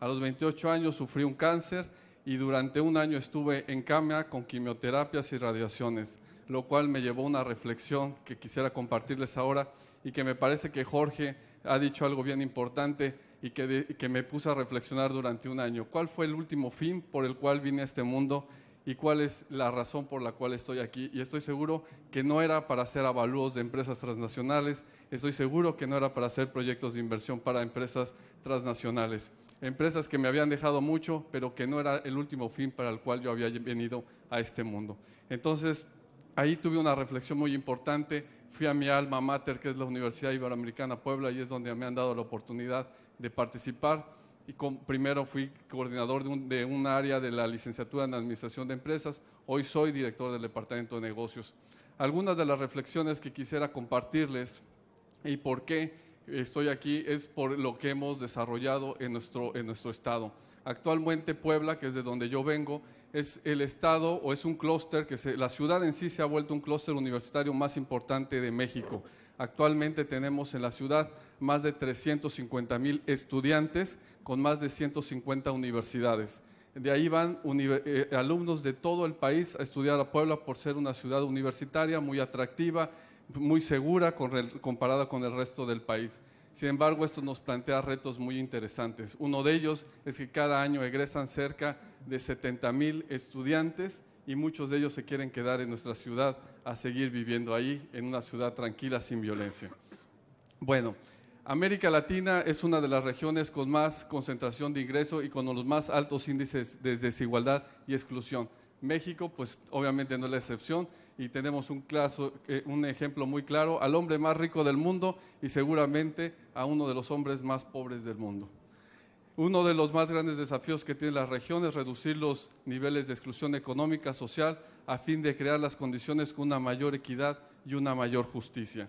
A los 28 años sufrí un cáncer y durante un año estuve en cama con quimioterapias y radiaciones, lo cual me llevó a una reflexión que quisiera compartirles ahora y que me parece que Jorge ha dicho algo bien importante y que, me puso a reflexionar durante un año. ¿Cuál fue el último fin por el cual vine a este mundo y cuál es la razón por la cual estoy aquí. Y estoy seguro que no era para hacer avalúos de empresas transnacionales, estoy seguro que no era para hacer proyectos de inversión para empresas transnacionales. Empresas que me habían dejado mucho, pero que no era el último fin para el cual yo había venido a este mundo. Entonces, ahí tuve una reflexión muy importante fui a mi alma mater, que es la Universidad Iberoamericana Puebla, y es donde me han dado la oportunidad de participar. Y con, primero fui coordinador de un, área de la licenciatura en Administración de Empresas, hoy soy director del Departamento de Negocios. Algunas de las reflexiones que quisiera compartirles y por qué estoy aquí es por lo que hemos desarrollado en nuestro, en nuestro estado. Actualmente Puebla, que es de donde yo vengo, es el estado o es un clúster que la ciudad en sí se ha vuelto un clúster universitario más importante de México. Actualmente tenemos en la ciudad más de 350 mil estudiantes con más de 150 universidades. De ahí van eh, alumnos de todo el país a estudiar a Puebla por ser una ciudad universitaria muy atractiva, muy segura comparada con el resto del país. Sin embargo, esto nos plantea retos muy interesantes. Uno de ellos es que cada año egresan cerca de 70 mil estudiantes y muchos de ellos se quieren quedar en nuestra ciudad a seguir viviendo ahí, en una ciudad tranquila, sin violencia. Bueno, América Latina es una de las regiones con más concentración de ingreso y con los más altos índices de desigualdad y exclusión. México, pues obviamente no es la excepción, y tenemos un, eh, un ejemplo muy claro al hombre más rico del mundo y seguramente a uno de los hombres más pobres del mundo. Uno de los más grandes desafíos que tiene las región es reducir los niveles de exclusión económica, social, a fin de crear las condiciones con una mayor equidad y una mayor justicia.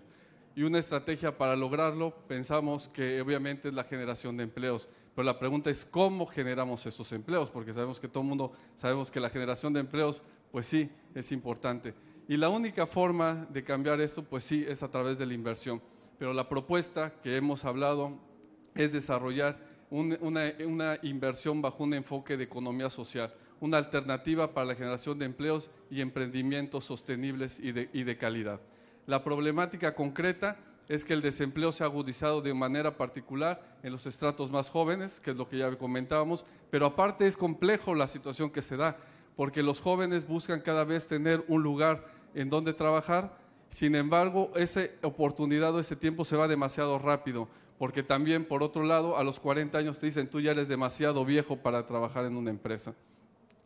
Y una estrategia para lograrlo, pensamos que obviamente es la generación de empleos, pero la pregunta es cómo generamos esos empleos, porque sabemos que todo el mundo, sabemos que la generación de empleos, pues sí, es importante y la única forma de cambiar eso, pues sí, es a través de la inversión. Pero la propuesta que hemos hablado es desarrollar una, inversión bajo un enfoque de economía social, una alternativa para la generación de empleos y emprendimientos sostenibles y de, y de calidad. La problemática concreta es que el desempleo se ha agudizado de manera particular en los estratos más jóvenes, que es lo que ya comentábamos, pero aparte es complejo la situación que se da, porque los jóvenes buscan cada vez tener un lugar en dónde trabajar. Sin embargo, esa oportunidad o ese tiempo se va demasiado rápido, porque también, por otro lado, a los 40 años te dicen, tú ya eres demasiado viejo para trabajar en una empresa.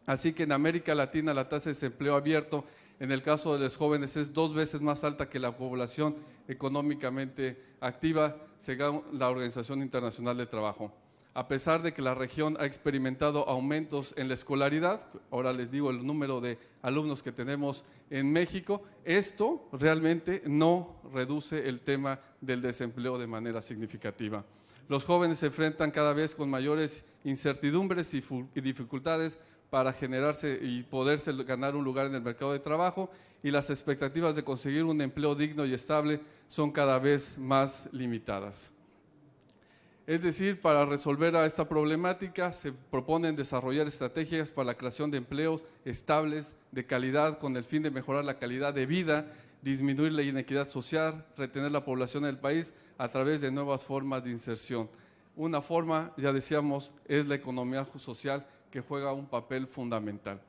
Así que en América Latina la tasa de desempleo abierto, en el caso de los jóvenes, es dos veces más alta que la población económicamente activa, según la Organización Internacional del Trabajo a pesar de que la región ha experimentado aumentos en la escolaridad, ahora les digo el número de alumnos que tenemos en México, esto realmente no reduce el tema del desempleo de manera significativa. Los jóvenes se enfrentan cada vez con mayores incertidumbres y, dificultades para generarse y poderse ganar un lugar en el mercado de trabajo y las expectativas de conseguir un empleo digno y estable son cada vez más limitadas. Es decir, para resolver esta problemática se proponen desarrollar estrategias para la creación de empleos estables, de calidad, con el fin de mejorar la calidad de vida, disminuir la inequidad social, retener la población del país a través de nuevas formas de inserción. Una forma, ya decíamos, es la economía social que juega un papel fundamental.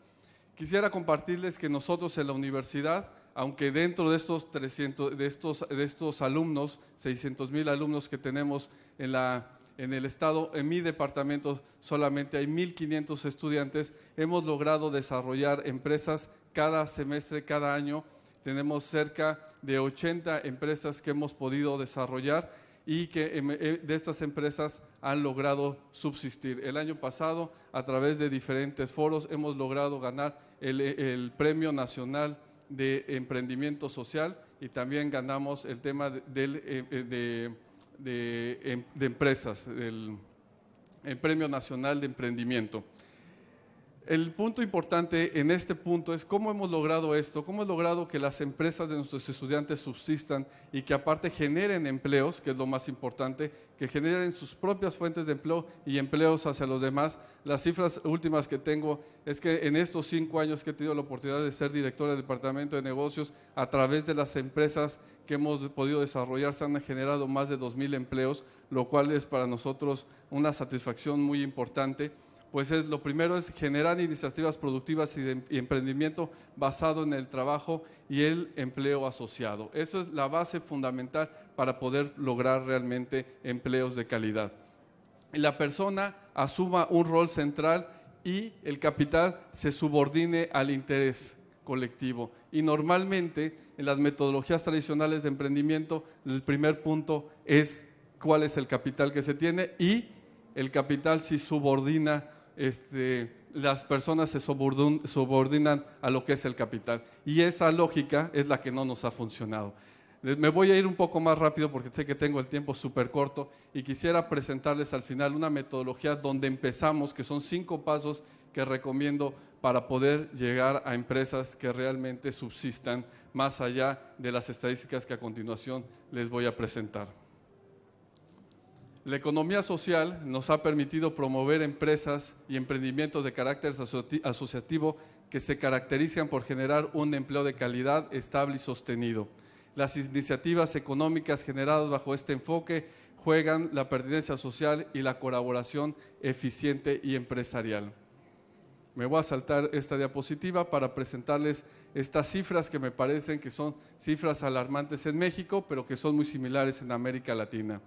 Quisiera compartirles que nosotros en la universidad aunque dentro de estos, 300, de estos, de estos alumnos, 600 mil alumnos que tenemos en, la, en el estado, en mi departamento solamente hay 1.500 estudiantes, hemos logrado desarrollar empresas cada semestre, cada año. Tenemos cerca de 80 empresas que hemos podido desarrollar y que em, eh, de estas empresas han logrado subsistir. El año pasado, a través de diferentes foros, hemos logrado ganar el, el Premio Nacional de emprendimiento social y también ganamos el tema de, eh, eh, em, empresas, el Premio Nacional de Emprendimiento el punto importante en este punto es cómo hemos logrado esto, cómo hemos logrado que las empresas de nuestros estudiantes subsistan y que aparte generen empleos, que es lo más importante, que generen sus propias fuentes de empleo y empleos hacia los demás. Las cifras últimas que tengo es que en estos cinco años que he tenido la oportunidad de ser director del Departamento de Negocios, a través de las empresas que hemos podido desarrollar, se han generado más de 2.000 empleos, lo cual es para nosotros una satisfacción muy importante pues es, lo primero es generar iniciativas productivas y, de, emprendimiento basado en el trabajo y el empleo asociado. Eso es la base fundamental para poder lograr realmente empleos de calidad. La persona asuma un rol central y el capital se subordine al interés colectivo. Y normalmente en las metodologías tradicionales de emprendimiento, el primer punto es cuál es el capital que se tiene y el capital si subordina este, las personas se subordinan a lo que es el capital. Y esa lógica es la que no nos ha funcionado. Eh, me voy a ir un poco más rápido porque sé que tengo el tiempo súper corto y quisiera presentarles al final una metodología donde empezamos, que son cinco pasos que recomiendo para poder llegar a empresas que realmente subsistan más allá de las estadísticas que a continuación les voy a presentar. La economía social nos ha permitido promover empresas y emprendimientos de carácter asociativo que se caracterizan por generar un empleo de calidad, estable y sostenido. Las iniciativas económicas generadas bajo este enfoque juegan la pertinencia social y la colaboración eficiente y empresarial. Me voy a saltar esta diapositiva para presentarles estas cifras que me parecen que son cifras alarmantes en México, pero que son muy similares en América Latina.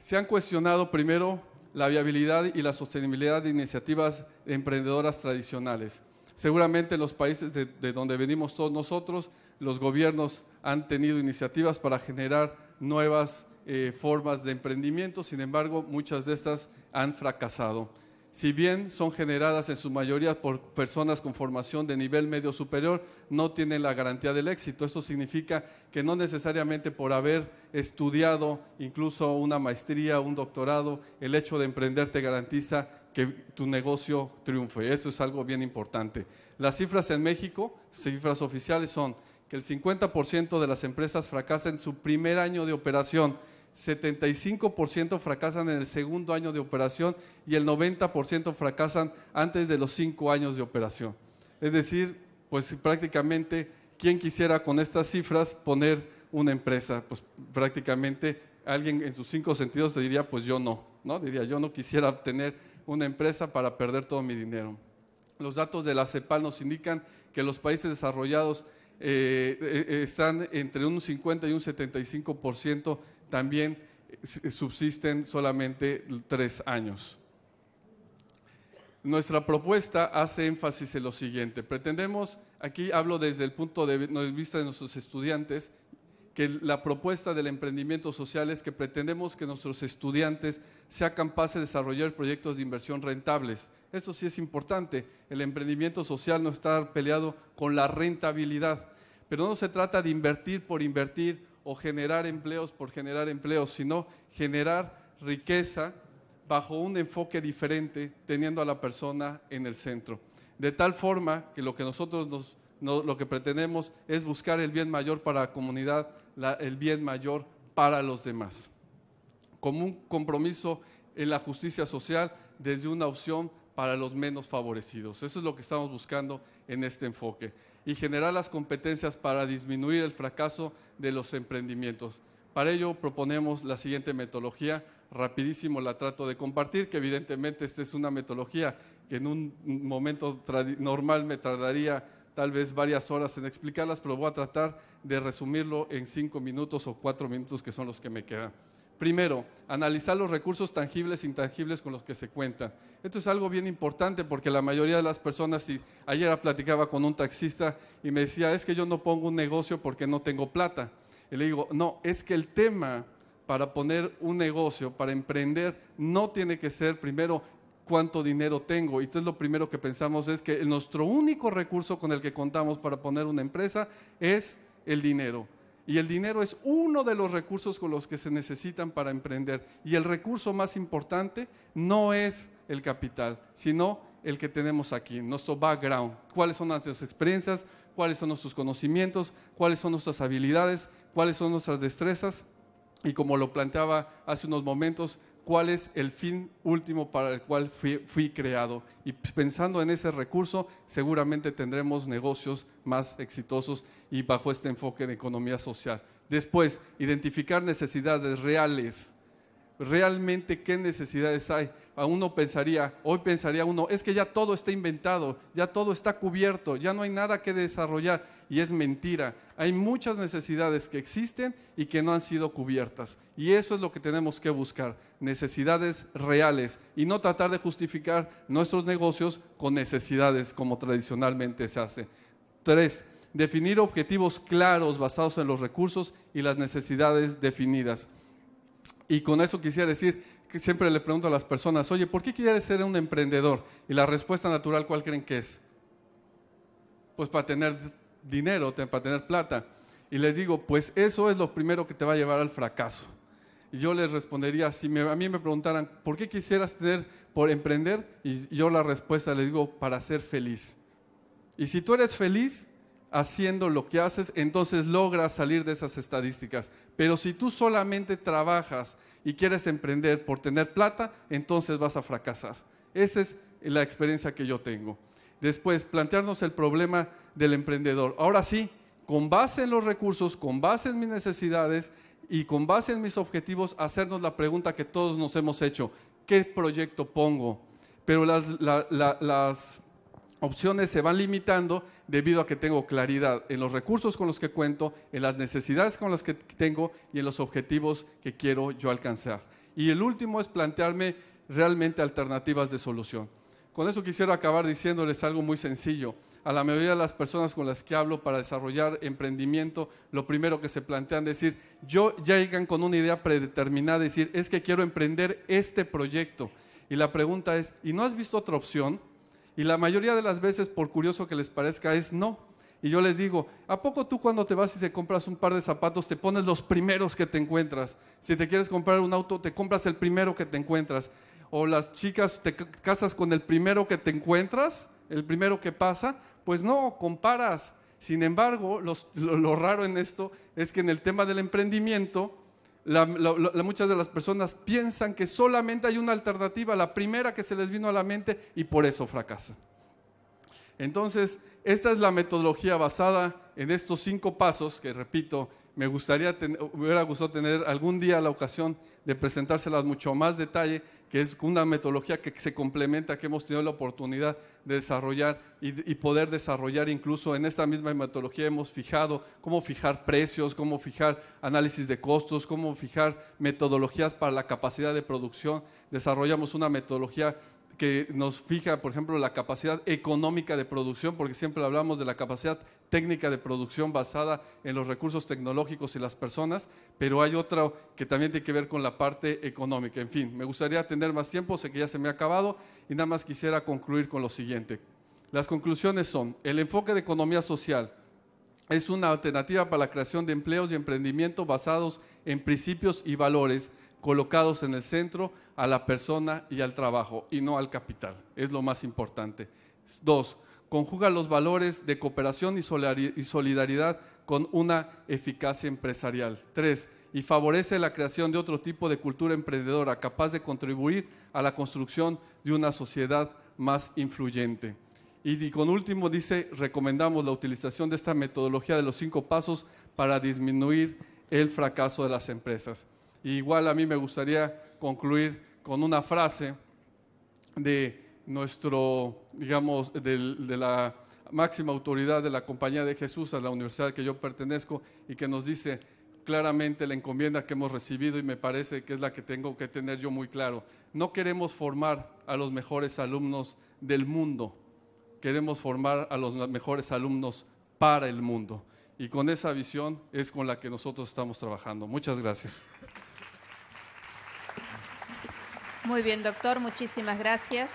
Se han cuestionado primero la viabilidad y la sostenibilidad de iniciativas emprendedoras tradicionales. Seguramente en los países de, donde venimos todos nosotros, los gobiernos han tenido iniciativas para generar nuevas eh, formas de emprendimiento, sin embargo, muchas de estas han fracasado si bien son generadas en su mayoría por personas con formación de nivel medio superior, no tienen la garantía del éxito. Esto significa que no necesariamente por haber estudiado incluso una maestría, un doctorado, el hecho de emprender te garantiza que tu negocio triunfe. Eso es algo bien importante. Las cifras en México, cifras oficiales, son que el 50% de las empresas fracasan en su primer año de operación 75% fracasan en el segundo año de operación y el 90% fracasan antes de los cinco años de operación. Es decir, pues prácticamente, ¿quién quisiera con estas cifras poner una empresa? Pues prácticamente alguien en sus cinco sentidos te diría, pues yo no, ¿no? Diría, yo no quisiera tener una empresa para perder todo mi dinero. Los datos de la CEPAL nos indican que los países desarrollados eh, eh, están entre un 50 y un 75% también eh, subsisten solamente tres años. Nuestra propuesta hace énfasis en lo siguiente. Pretendemos, aquí hablo desde el punto de vista de nuestros estudiantes, que la propuesta del emprendimiento social es que pretendemos que nuestros estudiantes sean capaces de desarrollar proyectos de inversión rentables. Esto sí es importante. El emprendimiento social no está peleado con la rentabilidad, pero no se trata de invertir por invertir o generar empleos por generar empleos, sino generar riqueza bajo un enfoque diferente, teniendo a la persona en el centro. De tal forma que lo que nosotros lo que pretendemos es buscar el bien mayor para la comunidad, el bien mayor para los demás. Como un compromiso en la justicia social desde una opción para los menos favorecidos. Eso es lo que estamos buscando en este enfoque. Y generar las competencias para disminuir el fracaso de los emprendimientos. Para ello proponemos la siguiente metodología, rapidísimo la trato de compartir, que evidentemente esta es una metodología que en un momento normal me tardaría tal vez varias horas en explicarlas, pero voy a tratar de resumirlo en cinco minutos o cuatro minutos que son los que me quedan. Primero, analizar los recursos tangibles e intangibles con los que se cuenta. Esto es algo bien importante porque la mayoría de las personas, y ayer platicaba con un taxista y me decía, es que yo no pongo un negocio porque no tengo plata. Y le digo, no, es que el tema para poner un negocio, para emprender, no tiene que ser primero cuánto dinero tengo. Y entonces lo primero que pensamos es que nuestro único recurso con el que contamos para poner una empresa es el dinero. Y el dinero es uno de los recursos con los que se necesitan para emprender. Y el recurso más importante no es el capital, sino el que tenemos aquí, nuestro background, cuáles son nuestras experiencias, cuáles son nuestros conocimientos, cuáles son nuestras habilidades, cuáles son nuestras destrezas. Y como lo planteaba hace unos momentos, cuál es el fin último para el cual fui, creado. Y pensando en ese recurso, seguramente tendremos negocios más exitosos y bajo este enfoque de economía social. Después, identificar necesidades reales realmente qué necesidades hay. A uno pensaría, hoy pensaría uno, es que ya todo está inventado, ya todo está cubierto, ya no hay nada que desarrollar. Y es mentira. Hay muchas necesidades que existen y que no han sido cubiertas. Y eso es lo que tenemos que buscar, necesidades reales y no tratar de justificar nuestros negocios con necesidades como tradicionalmente se hace. Tres, definir objetivos claros basados en los recursos y las necesidades definidas. Y con eso quisiera decir que siempre le pregunto a las personas, oye, ¿por qué quieres ser un emprendedor? Y la respuesta natural, ¿cuál creen que es? Pues para tener dinero, para tener plata. Y les digo, pues eso es lo primero que te va a llevar al fracaso. Y yo les respondería, si a mí me preguntaran, ¿por qué quisieras tener por emprender? Y yo la respuesta les digo, para ser feliz. Y si tú eres feliz, haciendo lo que haces, entonces logras salir de esas estadísticas. Pero si tú solamente trabajas y quieres emprender por tener plata, entonces vas a fracasar. Esa es la experiencia que yo tengo. Después, plantearnos el problema del emprendedor. Ahora sí, con base en los recursos, con base en mis necesidades y con base en mis objetivos, hacernos la pregunta que todos nos hemos hecho, ¿qué proyecto pongo? Pero las, opciones se van limitando debido a que tengo claridad en los recursos con los que cuento, en las necesidades con las que tengo y en los objetivos que quiero yo alcanzar. Y el último es plantearme realmente alternativas de solución. Con eso quisiera acabar diciéndoles algo muy sencillo. A la mayoría de las personas con las que hablo para desarrollar emprendimiento, lo primero que se plantean es decir, yo ya llegan con una idea predeterminada, decir, es que quiero emprender este proyecto. Y la pregunta es, ¿y no has visto otra opción? Y la mayoría de las veces, por curioso que les parezca, es no. Y yo les digo, ¿a poco tú cuando te vas y te compras un par de zapatos te pones los primeros que te encuentras? Si te quieres comprar un auto, te compras el primero que te encuentras. O las chicas, te casas con el primero que te encuentras, el primero que pasa. Pues no, comparas. Sin embargo, lo raro en esto es que en el tema del emprendimiento, muchas de las personas piensan que solamente hay una alternativa, la primera que se les vino a la mente y por eso fracasan. Entonces, esta es la metodología basada en estos cinco pasos que, repito, me gustaría, hubiera gustado tener algún día la ocasión de presentárselas mucho más detalle, que es una metodología que se complementa, que hemos tenido la oportunidad de desarrollar y, poder desarrollar incluso en esta misma metodología hemos fijado cómo fijar precios, cómo fijar análisis de costos, cómo fijar metodologías para la capacidad de producción. Desarrollamos una metodología que nos fija, por ejemplo, la capacidad económica de producción, porque siempre hablamos de la capacidad técnica de producción basada en los recursos tecnológicos y las personas, pero hay otra que también tiene que ver con la parte económica. En fin, me gustaría tener más tiempo, sé que ya se me ha acabado, y nada más quisiera concluir con lo siguiente. Las conclusiones son, el enfoque de economía social es una alternativa para la creación de empleos y emprendimiento basados en principios y valores colocados en el centro a la persona y al trabajo y no al capital. Es lo más importante. Dos, conjuga los valores de cooperación y solidaridad con una eficacia empresarial. Tres, y favorece la creación de otro tipo de cultura emprendedora capaz de contribuir a la construcción de una sociedad más influyente. Y con último dice, recomendamos la utilización de esta metodología de los cinco pasos para disminuir el fracaso de las empresas igual a mí me gustaría concluir con una frase de nuestro, digamos, de, la máxima autoridad de la Compañía de Jesús, a la universidad que yo pertenezco, y que nos dice claramente la encomienda que hemos recibido y me parece que es la que tengo que tener yo muy claro. No queremos formar a los mejores alumnos del mundo, queremos formar a los mejores alumnos para el mundo. Y con esa visión es con la que nosotros estamos trabajando. Muchas gracias. Muy bien, doctor, muchísimas gracias.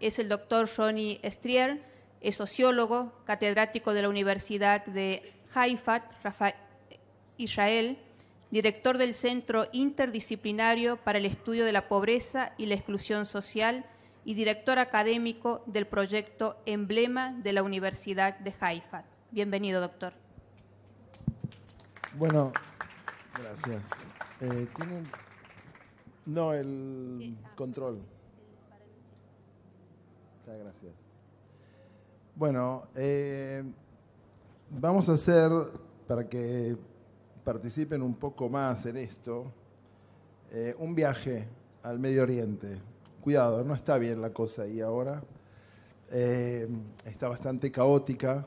Es el doctor Johnny Strier, es sociólogo, catedrático de la Universidad de Haifa, Rafael, Israel, director del Centro Interdisciplinario para el Estudio de la Pobreza y la Exclusión Social y director académico del proyecto Emblema de la Universidad de Haifa. Bienvenido, doctor. Bueno, gracias. Eh, tienen no, el control. Muchas ah, gracias. Bueno, eh, vamos a hacer, para que participen un poco más en esto, eh, un viaje al Medio Oriente. Cuidado, no está bien la cosa ahí ahora. Eh, está bastante caótica,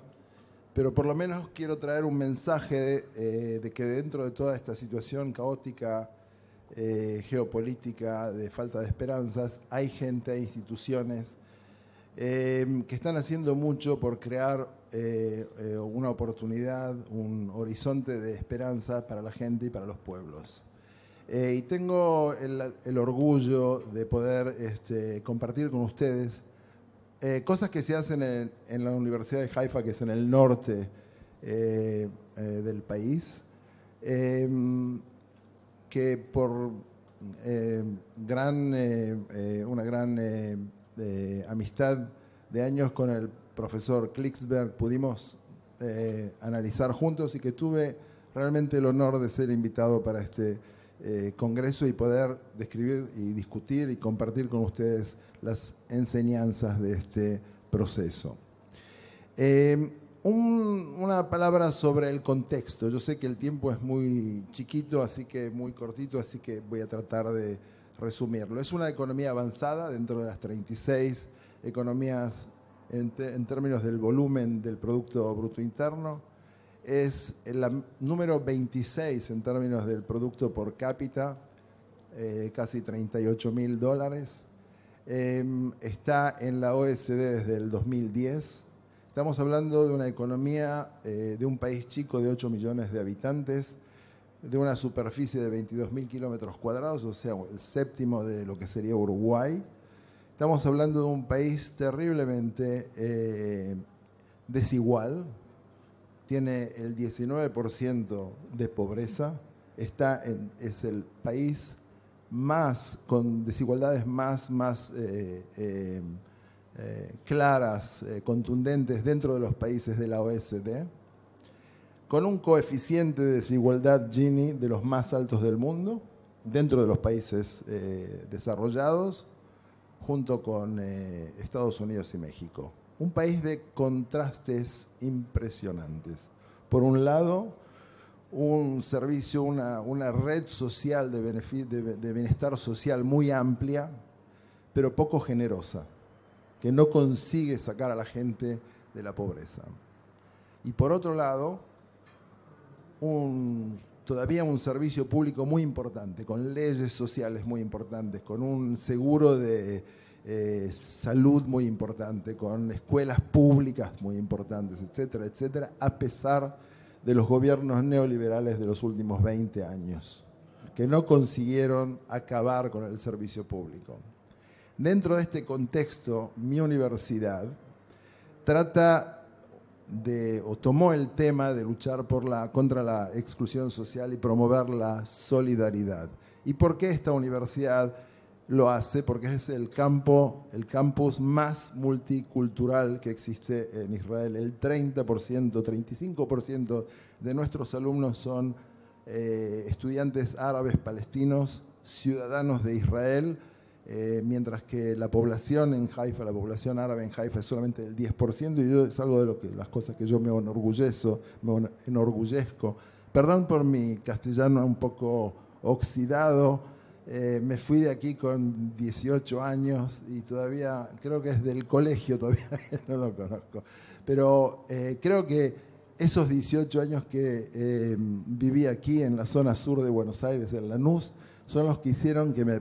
pero por lo menos quiero traer un mensaje de que dentro de toda esta situación caótica, eh, geopolítica, de falta de esperanzas, hay gente, hay instituciones eh, que están haciendo mucho por crear eh, una oportunidad, un horizonte de esperanza para la gente y para los pueblos. y tengo el, orgullo de poder este, compartir con ustedes cosas que se hacen en, la Universidad de Haifa, que es en el norte del país que por eh, gran, eh, eh, una gran amistad de años con el profesor Klicksberg pudimos analizar juntos y que tuve realmente el honor de ser invitado para este congreso y poder describir y discutir y compartir con ustedes las enseñanzas de este proceso una palabra sobre el contexto. Yo sé que el tiempo es muy chiquito, así que muy cortito, así que voy a tratar de resumirlo. Es una economía avanzada dentro de las 36 economías en, términos del volumen del Producto Bruto Interno. Es el número 26 en términos del Producto por cápita, eh, casi 38 mil dólares. Em, está en la OSD desde el 2010 Estamos hablando de una economía eh, de un país chico de 8 millones de habitantes, de una superficie de 22.000 kilómetros cuadrados, o sea, el séptimo de lo que sería Uruguay. Estamos hablando de un país terriblemente eh, desigual, tiene el 19% de pobreza, está es el país más con desigualdades más, más eh, eh, claras, eh, contundentes dentro de los países de la OSD, con un coeficiente de desigualdad Gini de los más altos del mundo, dentro de los países eh, desarrollados, junto con Estados Unidos y México. Un país de contrastes impresionantes. Por un lado, un servicio, una, red social de bienestar social muy amplia, pero poco generosa que no consigue sacar a la gente de la pobreza. Y por otro lado, un, todavía un servicio público muy importante, con leyes sociales muy importantes, con un seguro de eh, salud muy importante, con escuelas públicas muy importantes, etcétera, etcétera, a pesar de los gobiernos neoliberales de los últimos 20 años, que no consiguieron acabar con el servicio público. Dentro de este contexto, mi universidad trata de, o tomó el tema de luchar contra la exclusión social y promover la solidaridad. ¿Y por qué esta universidad lo hace? Porque es el campo, el campus más multicultural que existe en Israel. El 30%, 35% de nuestros alumnos son eh, estudiantes árabes palestinos, ciudadanos de Israel, eh, mientras que la población en Haifa, la población árabe en Haifa es solamente del 10%, y es algo de lo que, las cosas que yo me enorgullezo, me enorgullezco. Perdón por mi castellano un poco oxidado, eh, me fui de aquí con 18 años y todavía, creo que es del colegio, todavía no lo conozco, pero eh, creo que esos 18 años que viví aquí en la zona sur de Buenos Aires, en Lanús, son los que hicieron que me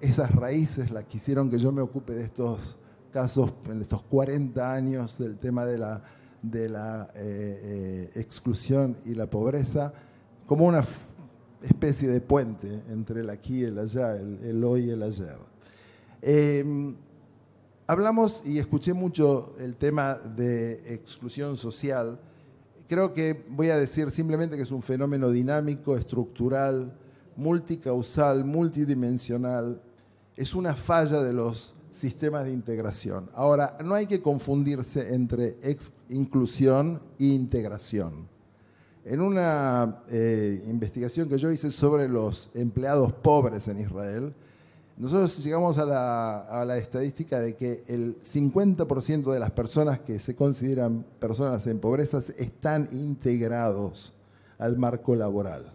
esas raíces las que hicieron que yo me ocupe de estos casos, en estos 40 años del tema de la, eh, eh, exclusión y la pobreza, como una especie de puente entre el aquí y el allá, el, hoy y el ayer. Em, hablamos y escuché mucho el tema de exclusión social. Creo que voy a decir simplemente que es un fenómeno dinámico, estructural, multicausal, multidimensional, es una falla de los sistemas de integración. Ahora, no hay que confundirse entre inclusión e integración. En una eh, investigación que yo hice sobre los empleados pobres en Israel, nosotros llegamos a la, a la estadística de que el 50% de las personas que se consideran personas en pobreza están integrados al marco laboral.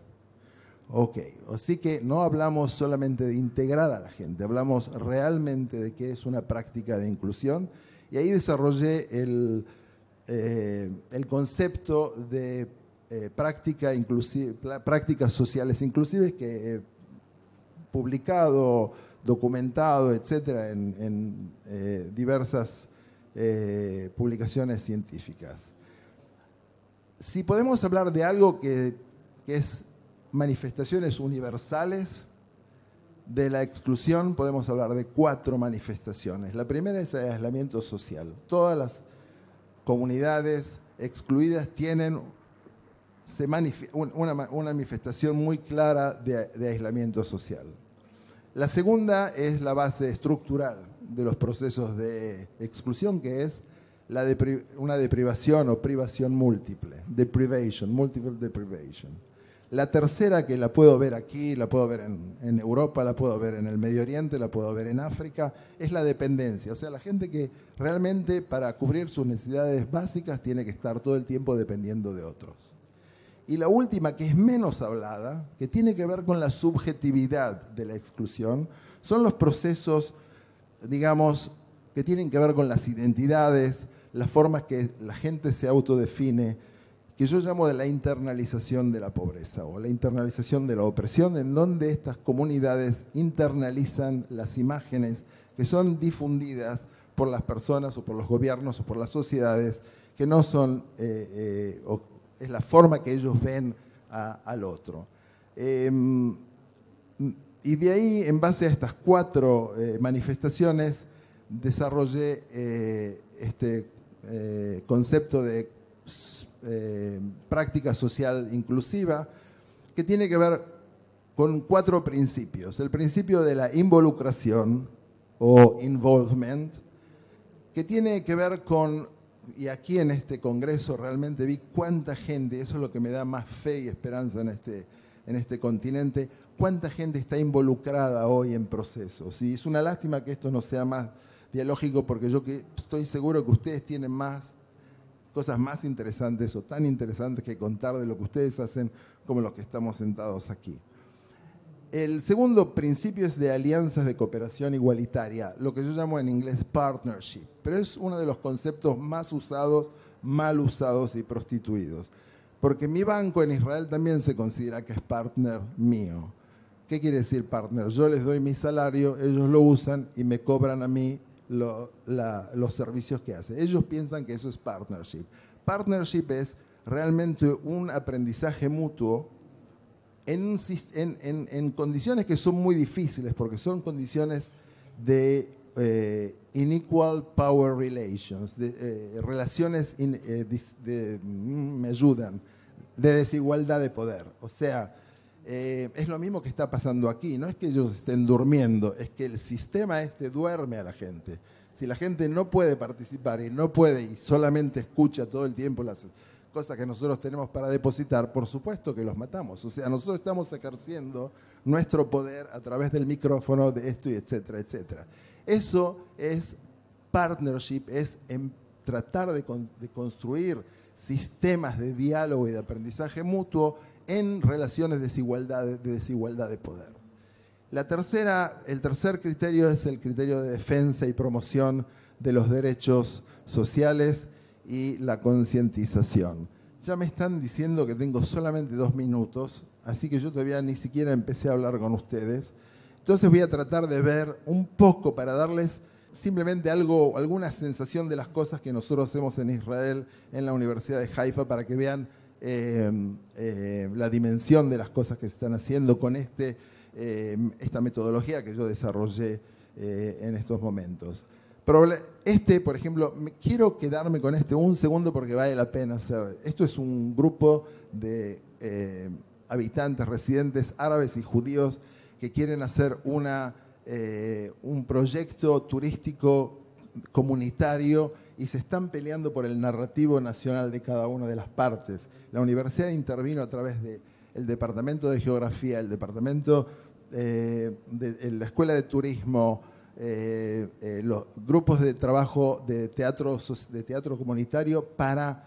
Ok, así que no hablamos solamente de integrar a la gente, hablamos realmente de qué es una práctica de inclusión y ahí desarrollé el, eh, el concepto de eh, práctica prácticas sociales inclusivas que he publicado, documentado, etcétera, en, eh, diversas publicaciones científicas. Si podemos hablar de algo que es manifestaciones universales de la exclusión podemos hablar de cuatro manifestaciones. La primera es el aislamiento social. Todas las comunidades excluidas tienen una, manifestación muy clara de, aislamiento social. La segunda es la base estructural de los procesos de exclusión, que es una deprivación o privación múltiple, deprivation, multiple deprivation la tercera, que la puedo ver aquí, la puedo ver en, Europa, la puedo ver en el Medio Oriente, la puedo ver en África, es la dependencia. O sea, la gente que realmente para cubrir sus necesidades básicas tiene que estar todo el tiempo dependiendo de otros. Y la última, que es menos hablada, que tiene que ver con la subjetividad de la exclusión, son los procesos, digamos, que tienen que ver con las identidades, las formas que la gente se autodefine, que yo llamo de la internalización de la pobreza o la internalización de la opresión, en donde estas comunidades internalizan las imágenes que son difundidas por las personas o por los gobiernos o por las sociedades, que no son, eh, eh, o es la forma que ellos ven al otro. Em, y de ahí, en base a estas cuatro eh, manifestaciones, desarrollé este concepto de eh, práctica social inclusiva, que tiene que ver con cuatro principios. El principio de la involucración o involvement, que tiene que ver con, y aquí en este Congreso realmente vi cuánta gente, eso es lo que me da más fe y esperanza en este, en este continente, cuánta gente está involucrada hoy en procesos. Y es una lástima que esto no sea más dialógico porque yo estoy seguro que ustedes tienen más cosas más interesantes o tan interesantes que contar de lo que ustedes hacen como los que estamos sentados aquí. El segundo principio es de alianzas de cooperación igualitaria, lo que yo llamo en inglés partnership, pero es uno de los conceptos más usados, mal usados y prostituidos, porque mi banco en Israel también se considera que es partner mío. ¿Qué quiere decir partner? Yo les doy mi salario, ellos lo usan y me cobran a mí los servicios que hacen. Ellos piensan que eso es partnership. Partnership es realmente un aprendizaje mutuo en, condiciones que son muy difíciles, porque son condiciones de inequal eh, power relations, de, eh, relaciones, eh, mm, me ayudan, de desigualdad de poder. O sea, eh, es lo mismo que está pasando aquí, no es que ellos estén durmiendo, es que el sistema este duerme a la gente. Si la gente no puede participar y no puede y solamente escucha todo el tiempo las cosas que nosotros tenemos para depositar, por supuesto que los matamos. O sea, nosotros estamos ejerciendo nuestro poder a través del micrófono, de esto y etcétera, etcétera. Eso es partnership, es en em, tratar de construir sistemas de diálogo y de aprendizaje mutuo en relaciones de desigualdad, de desigualdad de poder. La tercera, el tercer criterio es el criterio de defensa y promoción de los derechos sociales y la concientización. Ya me están diciendo que tengo solamente dos minutos, así que yo todavía ni siquiera empecé a hablar con ustedes. Entonces voy a tratar de ver un poco para darles simplemente algo, alguna sensación de las cosas que nosotros hacemos en Israel, en la Universidad de Haifa, para que vean Em, eh, la dimensión de las cosas que se están haciendo con este, em, esta metodología que yo desarrollé eh, en estos momentos. Este, por ejemplo, quiero quedarme con este un segundo porque vale la pena hacer. Esto es un grupo de em, habitantes, residentes árabes y judíos que quieren hacer eh, un proyecto turístico comunitario y se están peleando por el narrativo nacional de cada una de las partes. La universidad intervino a través del Departamento de Geografía, el Departamento eh, de la Escuela de Turismo, eh, eh, los grupos de trabajo de teatro, de teatro comunitario para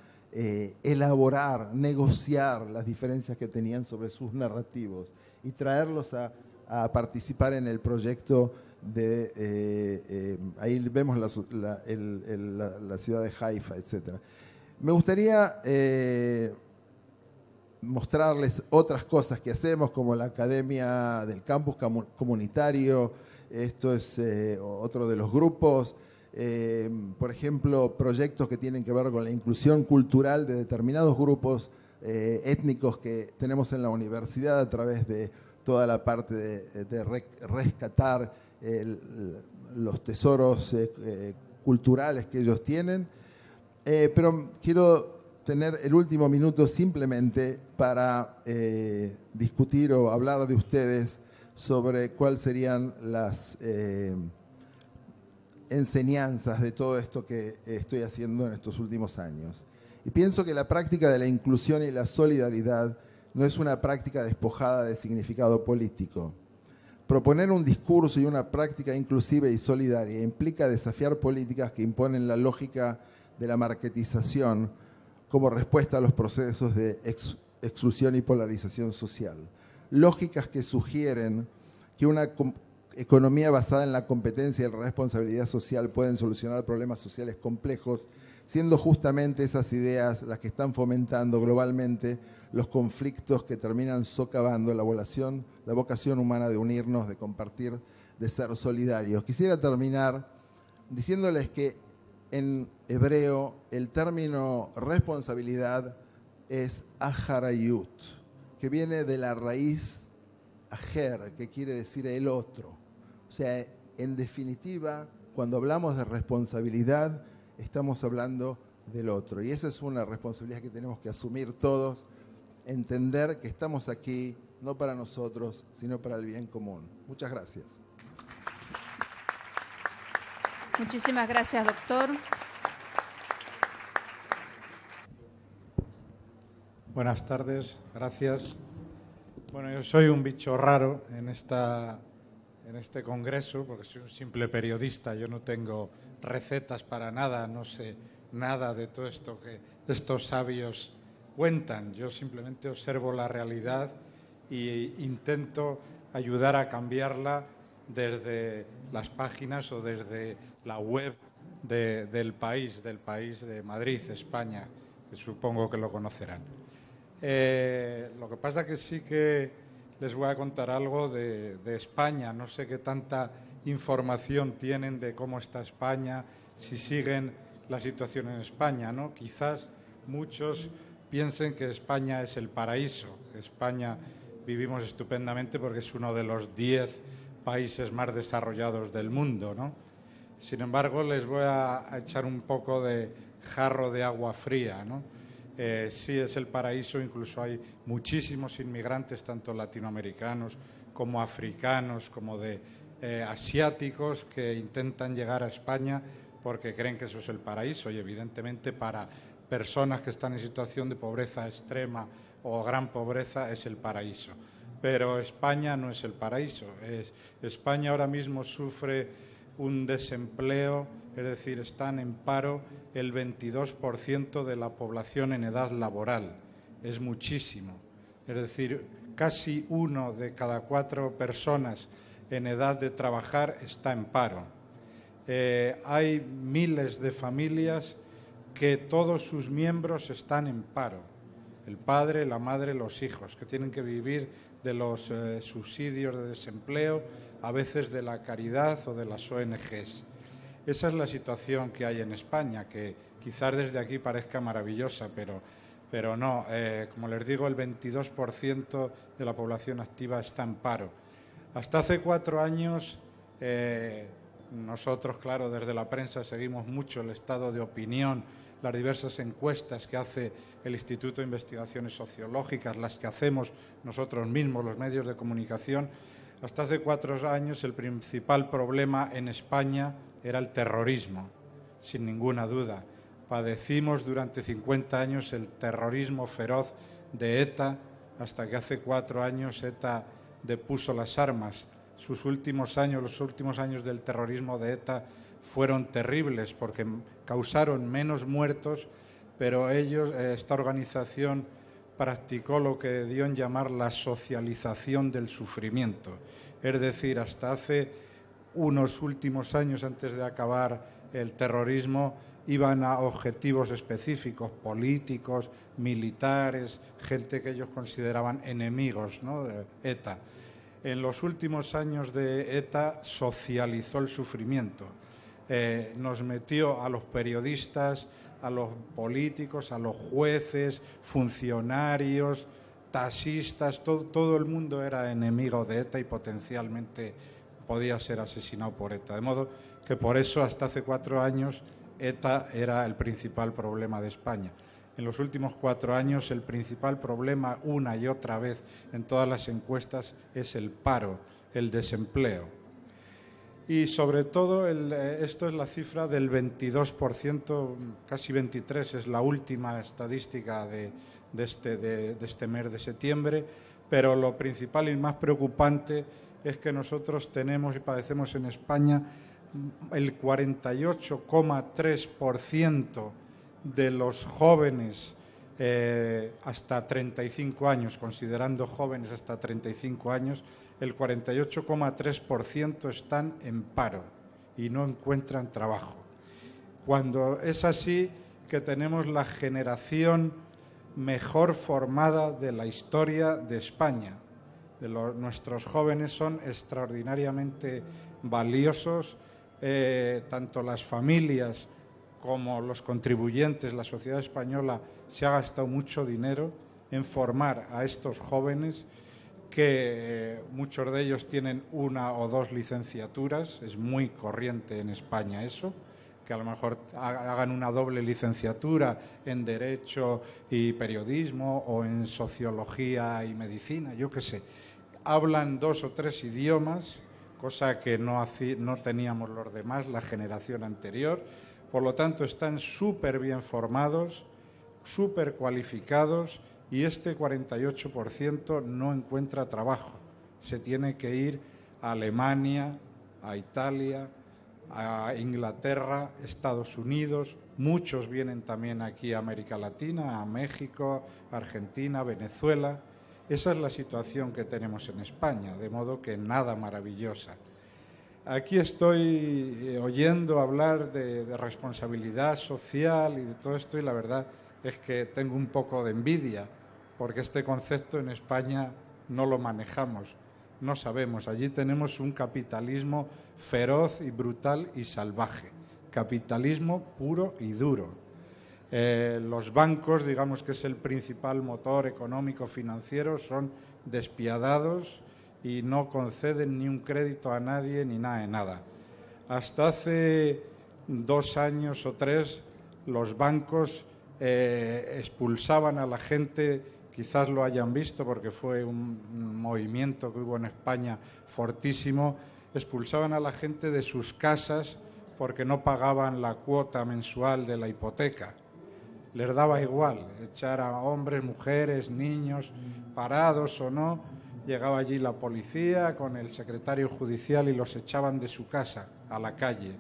elaborar, negociar las diferencias que tenían sobre sus narrativos y traerlos a, participar en el proyecto de, ahí vemos la, ciudad de Haifa, etc. Me gustaría mostrarles otras cosas que hacemos, como la Academia del Campus Comunitario, esto es eh, otro de los grupos, eh, por ejemplo, proyectos que tienen que ver con la inclusión cultural de determinados grupos eh, étnicos que tenemos en la universidad a través de toda la parte de, rescatar los tesoros culturales que ellos tienen. pero quiero tener el último minuto simplemente para eh, discutir o hablar de ustedes sobre cuáles serían las eh, enseñanzas de todo esto que estoy haciendo en estos últimos años. Y pienso que la práctica de la inclusión y la solidaridad no es una práctica despojada de significado político. Proponer un discurso y una práctica inclusive y solidaria implica desafiar políticas que imponen la lógica de la marketización, como respuesta a los procesos de exclusión y polarización social. Lógicas que sugieren que una economía basada en la competencia y la responsabilidad social pueden solucionar problemas sociales complejos, siendo justamente esas ideas las que están fomentando globalmente los conflictos que terminan socavando la vocación humana de unirnos, de compartir, de ser solidarios. Quisiera terminar diciéndoles que en hebreo el término responsabilidad es ajarayut, que viene de la raíz ajer, que quiere decir el otro. O sea, en definitiva, cuando hablamos de responsabilidad, estamos hablando del otro. Y esa es una responsabilidad que tenemos que asumir todos, entender que estamos aquí no para nosotros, sino para el bien común. Muchas gracias. Muchísimas gracias, doctor. Buenas tardes, gracias. Bueno, yo soy un bicho raro en, en este congreso porque soy un simple periodista, yo no tengo recetas para nada, no sé nada de todo esto que estos sabios cuentan. Yo simplemente observo la realidad e intento ayudar a cambiarla desde las páginas o desde la web del país, del país de Madrid, España, que supongo que lo conocerán. Eh, lo que pasa que sí que les voy a contar algo de, de España. No sé qué tanta información tienen de cómo está España, si siguen la situación en España, ¿no? Quizás muchos piensen que España es el paraíso. España vivimos estupendamente porque es uno de los diez países más desarrollados del mundo, ¿no? Sin embargo, les voy a, echar un poco de jarro de agua fría, ¿no? Eh, sí es el paraíso, incluso hay muchísimos inmigrantes, tanto latinoamericanos como africanos, como de eh, asiáticos, que intentan llegar a España porque creen que eso es el paraíso y evidentemente para personas que están en situación de pobreza extrema o gran pobreza es el paraíso pero España no es el paraíso. España ahora mismo sufre un desempleo, es decir, están en paro el 22% de la población en edad laboral. Es muchísimo. Es decir, casi uno de cada cuatro personas en edad de trabajar está en paro. Eh, hay miles de familias que todos sus miembros están en paro, el padre, la madre, los hijos, que tienen que vivir de los eh, subsidios de desempleo, a veces de la caridad o de las ONGs. Esa es la situación que hay en España, que quizás desde aquí parezca maravillosa, pero, pero no. Eh, como les digo, el 22% de la población activa está en paro. Hasta hace cuatro años, eh, nosotros, claro, desde la prensa seguimos mucho el estado de opinión las diversas encuestas que hace el Instituto de Investigaciones Sociológicas, las que hacemos nosotros mismos, los medios de comunicación, hasta hace cuatro años el principal problema en España era el terrorismo, sin ninguna duda. Padecimos durante 50 años el terrorismo feroz de ETA, hasta que hace cuatro años ETA depuso las armas. Sus últimos años, los últimos años del terrorismo de ETA fueron terribles porque causaron menos muertos, pero ellos, eh, esta organización practicó lo que dio en llamar la socialización del sufrimiento. Es decir, hasta hace unos últimos años, antes de acabar el terrorismo, iban a objetivos específicos, políticos, militares, gente que ellos consideraban enemigos ¿no? de ETA. En los últimos años de ETA socializó el sufrimiento eh, nos metió a los periodistas, a los políticos, a los jueces, funcionarios, taxistas, todo, todo el mundo era enemigo de ETA y potencialmente podía ser asesinado por ETA. De modo que por eso hasta hace cuatro años ETA era el principal problema de España. En los últimos cuatro años el principal problema una y otra vez en todas las encuestas es el paro, el desempleo y sobre todo, eh, esto es la cifra del 22%, casi 23% es la última estadística este, de, este, mes de septiembre, pero lo principal y más preocupante es que nosotros tenemos y padecemos en España el 48,3% de los jóvenes eh, hasta 35 años, considerando jóvenes hasta 35 años, el 48,3% están en paro y no encuentran trabajo. Cuando es así que tenemos la generación mejor formada de la historia de España. nuestros jóvenes son extraordinariamente valiosos, eh, tanto las familias como los contribuyentes, la sociedad española se ha gastado mucho dinero en formar a estos jóvenes que eh, muchos de ellos tienen una o dos licenciaturas, es muy corriente en España eso, que a lo mejor hagan una doble licenciatura en Derecho y Periodismo o en Sociología y Medicina, yo qué sé. Hablan dos o tres idiomas, cosa que no, no teníamos los demás, la generación anterior. Por lo tanto, están súper bien formados, súper cualificados y este 48% no encuentra trabajo. Se tiene que ir a Alemania, a Italia, a Inglaterra, Estados Unidos, muchos vienen también aquí a América Latina, a México, Argentina, Venezuela. Esa es la situación que tenemos en España, de modo que nada maravillosa. Aquí estoy eh, oyendo hablar de, responsabilidad social y de todo esto y la verdad es que tengo un poco de envidia, porque este concepto en España no lo manejamos, no sabemos. Allí tenemos un capitalismo feroz y brutal y salvaje, capitalismo puro y duro. Eh, los bancos, digamos que es el principal motor económico financiero, son despiadados y no conceden ni un crédito a nadie ni nada de nada. Hasta hace dos años o tres los bancos eh, expulsaban a la gente, quizás lo hayan visto porque fue un movimiento que hubo en España fortísimo, expulsaban a la gente de sus casas porque no pagaban la cuota mensual de la hipoteca. Les daba igual echar a hombres, mujeres, niños, parados o no. Llegaba allí la policía con el secretario judicial y los echaban de su casa a la calle.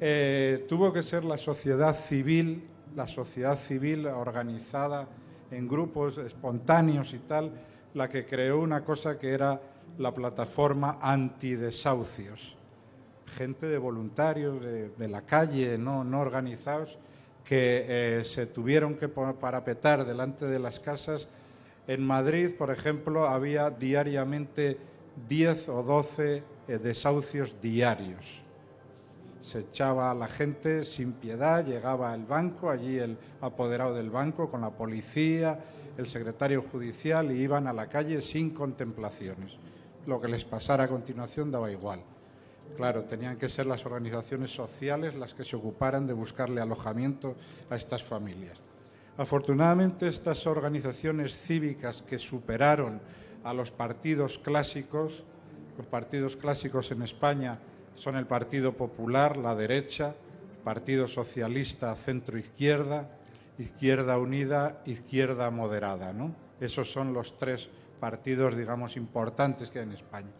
Eh, tuvo que ser la sociedad civil la sociedad civil organizada en grupos espontáneos y tal, la que creó una cosa que era la plataforma antidesahucios. Gente de voluntarios de, la calle, no, organizados, que eh, se tuvieron que parapetar delante de las casas. En Madrid, por ejemplo, había diariamente 10 o 12 eh, desahucios diarios se echaba a la gente sin piedad, llegaba al banco, allí el apoderado del banco con la policía, el secretario judicial y iban a la calle sin contemplaciones. Lo que les pasara a continuación daba igual. Claro, tenían que ser las organizaciones sociales las que se ocuparan de buscarle alojamiento a estas familias. Afortunadamente, estas organizaciones cívicas que superaron a los partidos clásicos, los partidos clásicos en España son el Partido Popular, la derecha, Partido Socialista, centro izquierda, Izquierda Unida, Izquierda Moderada, Esos son los tres partidos, digamos, importantes que hay en España.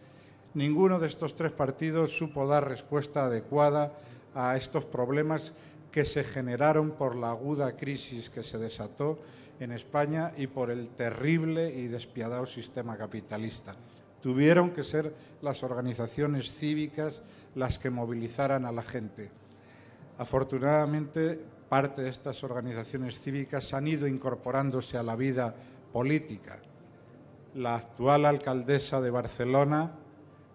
Ninguno de estos tres partidos supo dar respuesta adecuada a estos problemas que se generaron por la aguda crisis que se desató en España y por el terrible y despiadado sistema capitalista. Tuvieron que ser las organizaciones cívicas las que movilizaran a la gente. Afortunadamente, parte de estas organizaciones cívicas han ido incorporándose a la vida política. La actual alcaldesa de Barcelona,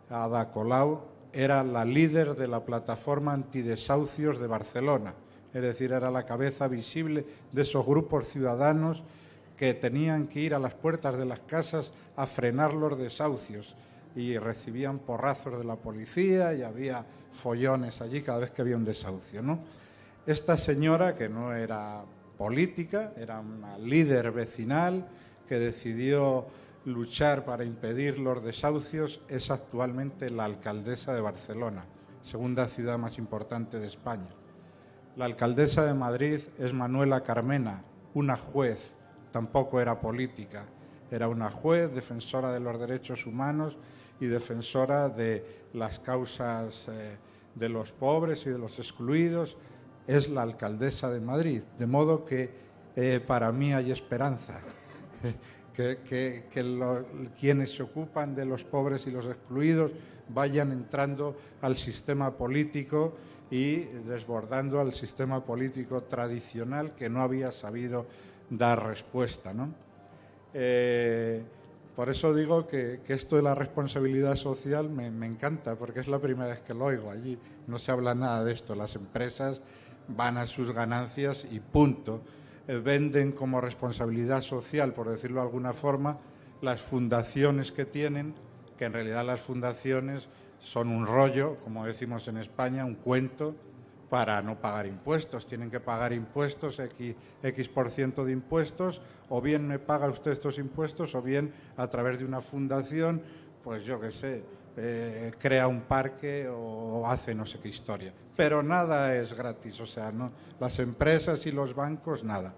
Ada Colau, era la líder de la plataforma antidesahucios de Barcelona, es decir, era la cabeza visible de esos grupos ciudadanos que tenían que ir a las puertas de las casas a frenar los desahucios y recibían porrazos de la policía y había follones allí cada vez que había un desahucio. Esta señora, que no era política, era una líder vecinal que decidió luchar para impedir los desahucios, es actualmente la alcaldesa de Barcelona, segunda ciudad más importante de España. La alcaldesa de Madrid es Manuela Carmena, una juez, tampoco era política, era una juez defensora de los derechos humanos y defensora de las causas eh, de los pobres y de los excluidos, es la alcaldesa de Madrid. De modo que eh, para mí hay esperanza, que, quienes se ocupan de los pobres y los excluidos vayan entrando al sistema político y desbordando al sistema político tradicional que no había sabido dar respuesta. ¿no? Eh, por eso digo que, esto de la responsabilidad social me, encanta, porque es la primera vez que lo oigo. Allí no se habla nada de esto. Las empresas van a sus ganancias y punto. Eh, venden como responsabilidad social, por decirlo de alguna forma, las fundaciones que tienen, que en realidad las fundaciones son un rollo, como decimos en España, un cuento, para no pagar impuestos. Tienen que pagar impuestos, X, por ciento de impuestos, o bien me paga usted estos impuestos, o bien a través de una fundación, pues yo qué sé, eh, crea un parque o hace no sé qué historia. Pero nada es gratis, o sea, no las empresas y los bancos, nada.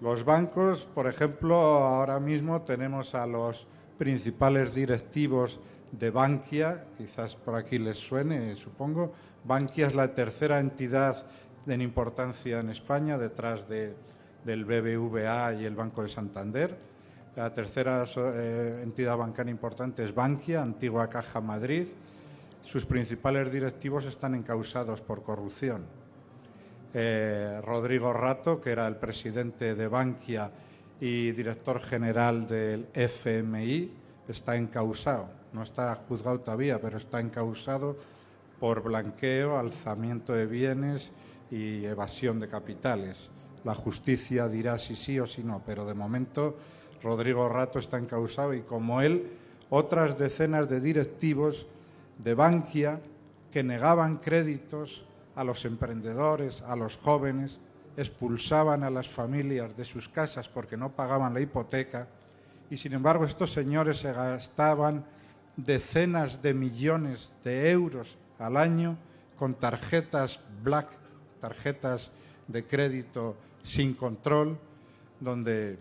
Los bancos, por ejemplo, ahora mismo tenemos a los principales directivos de Bankia, quizás por aquí les suene, supongo, Bankia es la tercera entidad en importancia en España, detrás del BBVA y el Banco de Santander. La tercera eh, entidad bancaria importante es Bankia, antigua Caja Madrid. Sus principales directivos están encausados por corrupción. Eh, Rodrigo Rato, que era el presidente de Bankia y director general del FMI, está encausado. No está juzgado todavía, pero está encausado por blanqueo, alzamiento de bienes y evasión de capitales. La justicia dirá si sí o si no, pero de momento Rodrigo Rato está encausado y como él, otras decenas de directivos de Bankia que negaban créditos a los emprendedores, a los jóvenes, expulsaban a las familias de sus casas porque no pagaban la hipoteca y sin embargo estos señores se gastaban decenas de millones de euros al año con tarjetas black, tarjetas de crédito sin control, donde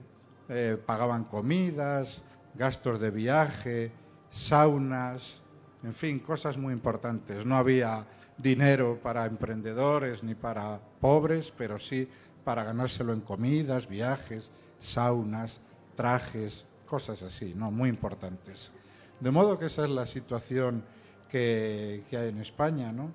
eh, pagaban comidas, gastos de viaje, saunas, en fin, cosas muy importantes. No había dinero para emprendedores ni para pobres, pero sí para ganárselo en comidas, viajes, saunas, trajes, cosas así, ¿no? Muy importantes. De modo que esa es la situación que, hay en España. ¿no?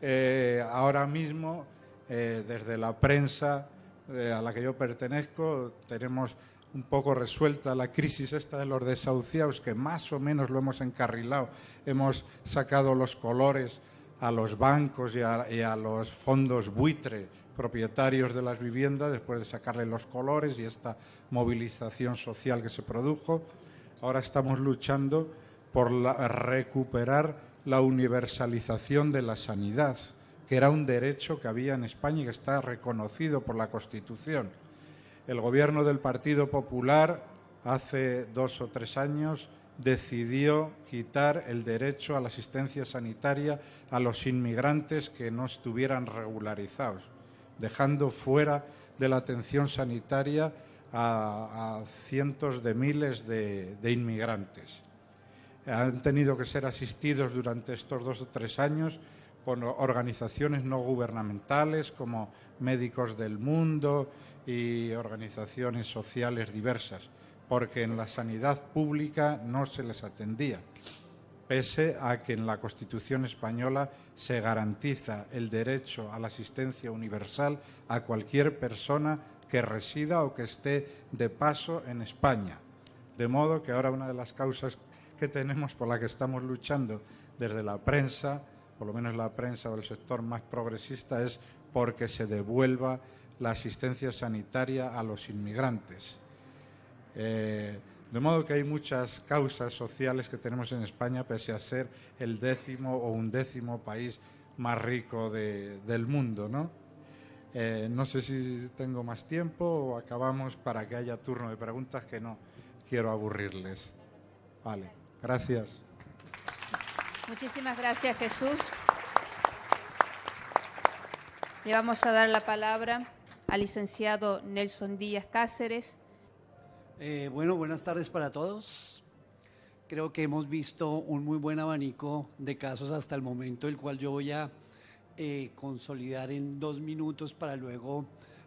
Eh, ahora mismo, eh, desde la prensa eh, a la que yo pertenezco, tenemos un poco resuelta la crisis esta de los desahuciados, que más o menos lo hemos encarrilado, hemos sacado los colores a los bancos y a, y a los fondos buitre propietarios de las viviendas después de sacarle los colores y esta movilización social que se produjo. Ahora estamos luchando por recuperar la universalización de la sanidad, que era un derecho que había en España y que está reconocido por la Constitución. El gobierno del Partido Popular hace dos o tres años decidió quitar el derecho a la asistencia sanitaria a los inmigrantes que no estuvieran regularizados, dejando fuera de la atención sanitaria a, cientos de miles de inmigrantes han tenido que ser asistidos durante estos dos o tres años por organizaciones no gubernamentales como Médicos del Mundo y organizaciones sociales diversas, porque en la sanidad pública no se les atendía, pese a que en la Constitución española se garantiza el derecho a la asistencia universal a cualquier persona que resida o que esté de paso en España. De modo que ahora una de las causas tenemos, por la que estamos luchando desde la prensa, por lo menos la prensa o el sector más progresista, es porque se devuelva la asistencia sanitaria a los inmigrantes. Eh, de modo que hay muchas causas sociales que tenemos en España, pese a ser el décimo o undécimo país más rico del mundo, ¿no? Eh, no sé si tengo más tiempo o acabamos para que haya turno de preguntas que no quiero aburrirles. Vale. Gracias. Muchísimas gracias, Jesús. Le vamos a dar la palabra al licenciado Nelson Díaz Cáceres. Eh, bueno, buenas tardes para todos. Creo que hemos visto un muy buen abanico de casos hasta el momento, el cual yo voy a eh, consolidar en dos minutos para luego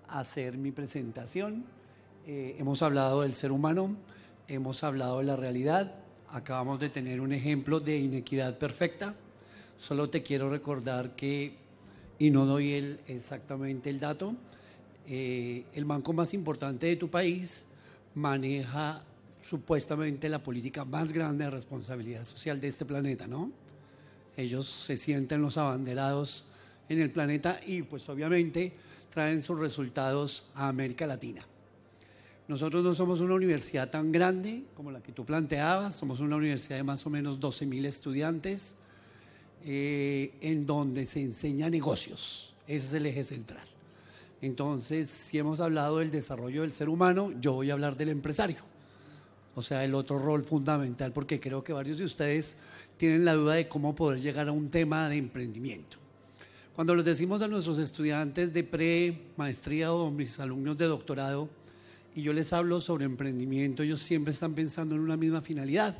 hacer mi presentación. Eh, hemos hablado del ser humano, hemos hablado de la realidad, acabamos de tener un ejemplo de inequidad perfecta. Solo te quiero recordar que, y no doy exactamente el dato, eh, el banco más importante de tu país maneja supuestamente la política más grande de responsabilidad social de este planeta, ¿no? Ellos se sienten los abanderados en el planeta y pues obviamente traen sus resultados a América Latina. Nosotros no somos una universidad tan grande como la que tú planteabas, somos una universidad de más o menos 12.000 estudiantes, eh, en donde se enseña negocios. Ese es el eje central. Entonces, si hemos hablado del desarrollo del ser humano, yo voy a hablar del empresario. O sea, el otro rol fundamental, porque creo que varios de ustedes tienen la duda de cómo poder llegar a un tema de emprendimiento. Cuando les decimos a nuestros estudiantes de pre, maestría o mis alumnos de doctorado, y yo les hablo sobre emprendimiento, ellos siempre están pensando en una misma finalidad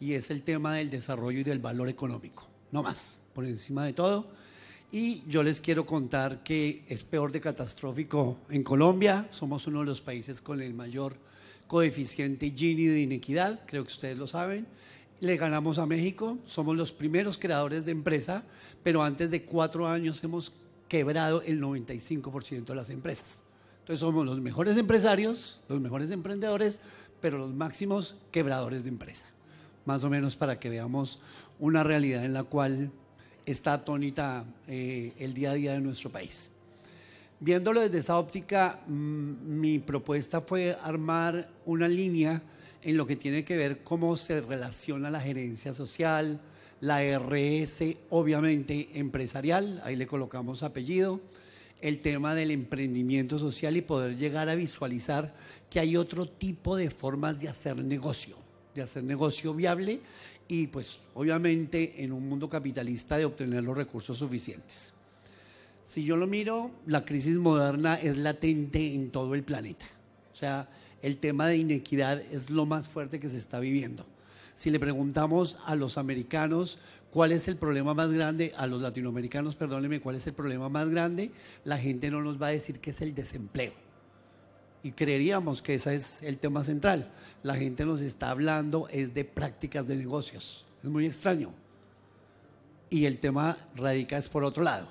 y es el tema del desarrollo y del valor económico, no más, por encima de todo. Y yo les quiero contar que es peor de catastrófico en Colombia, somos uno de los países con el mayor coeficiente Gini de inequidad, creo que ustedes lo saben. Le ganamos a México, somos los primeros creadores de empresa, pero antes de cuatro años hemos quebrado el 95% de las empresas. Entonces somos los mejores empresarios, los mejores emprendedores, pero los máximos quebradores de empresa. Más o menos para que veamos una realidad en la cual está atónita eh, el día a día de nuestro país. Viéndolo desde esa óptica, mm, mi propuesta fue armar una línea en lo que tiene que ver cómo se relaciona la gerencia social, la RS, obviamente empresarial, ahí le colocamos apellido, el tema del emprendimiento social y poder llegar a visualizar que hay otro tipo de formas de hacer negocio, de hacer negocio viable y pues obviamente en un mundo capitalista de obtener los recursos suficientes. Si yo lo miro, la crisis moderna es latente en todo el planeta. O sea, el tema de inequidad es lo más fuerte que se está viviendo. Si le preguntamos a los americanos ¿Cuál es el problema más grande? A los latinoamericanos, perdónenme, ¿cuál es el problema más grande? La gente no nos va a decir que es el desempleo. Y creeríamos que ese es el tema central. La gente nos está hablando es de prácticas de negocios. Es muy extraño. Y el tema radica es por otro lado.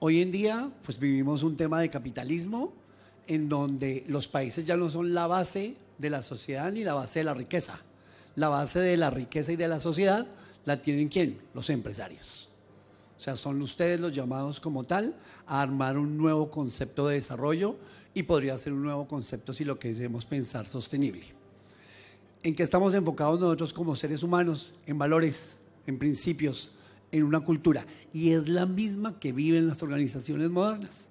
Hoy en día, pues vivimos un tema de capitalismo en donde los países ya no son la base de la sociedad ni la base de la riqueza. La base de la riqueza y de la sociedad la tienen quién? Los empresarios. O sea, son ustedes los llamados como tal a armar un nuevo concepto de desarrollo y podría ser un nuevo concepto si lo queremos pensar sostenible. ¿En que estamos enfocados nosotros como seres humanos? En valores, en principios, en una cultura. Y es la misma que viven las organizaciones modernas.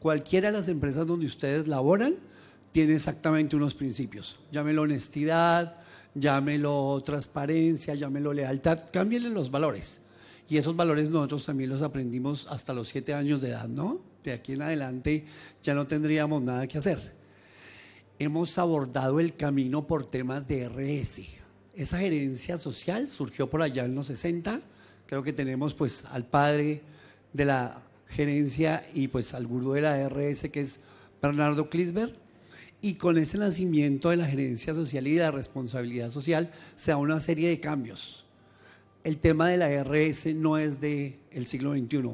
Cualquiera de las empresas donde ustedes laboran tiene exactamente unos principios. Llámelo honestidad, llámelo transparencia, llámelo lealtad, cámbienle los valores. Y esos valores nosotros también los aprendimos hasta los siete años de edad, ¿no? De aquí en adelante ya no tendríamos nada que hacer. Hemos abordado el camino por temas de RS. Esa gerencia social surgió por allá en los 60. Creo que tenemos pues al padre de la gerencia y pues al gurú de la RS que es Bernardo Klisberg y con ese nacimiento de la gerencia social y de la responsabilidad social se da una serie de cambios. El tema de la RS no es del el siglo XXI.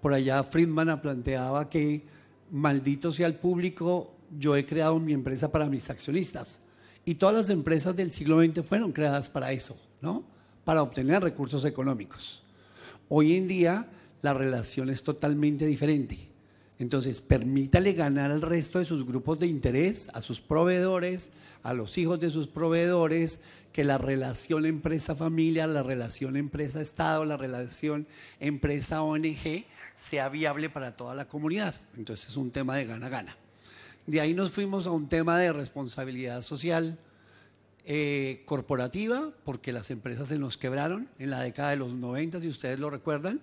Por allá Friedman planteaba que maldito sea el público, yo he creado mi empresa para mis accionistas. Y todas las empresas del siglo XX fueron creadas para eso, ¿no? Para obtener recursos económicos. Hoy en día la relación es totalmente diferente entonces, permítale ganar al resto de sus grupos de interés, a sus proveedores, a los hijos de sus proveedores, que la relación empresa-familia, la relación empresa-estado, la relación empresa-ONG sea viable para toda la comunidad. Entonces, es un tema de gana-gana. De ahí nos fuimos a un tema de responsabilidad social eh, corporativa, porque las empresas se nos quebraron en la década de los 90, si ustedes lo recuerdan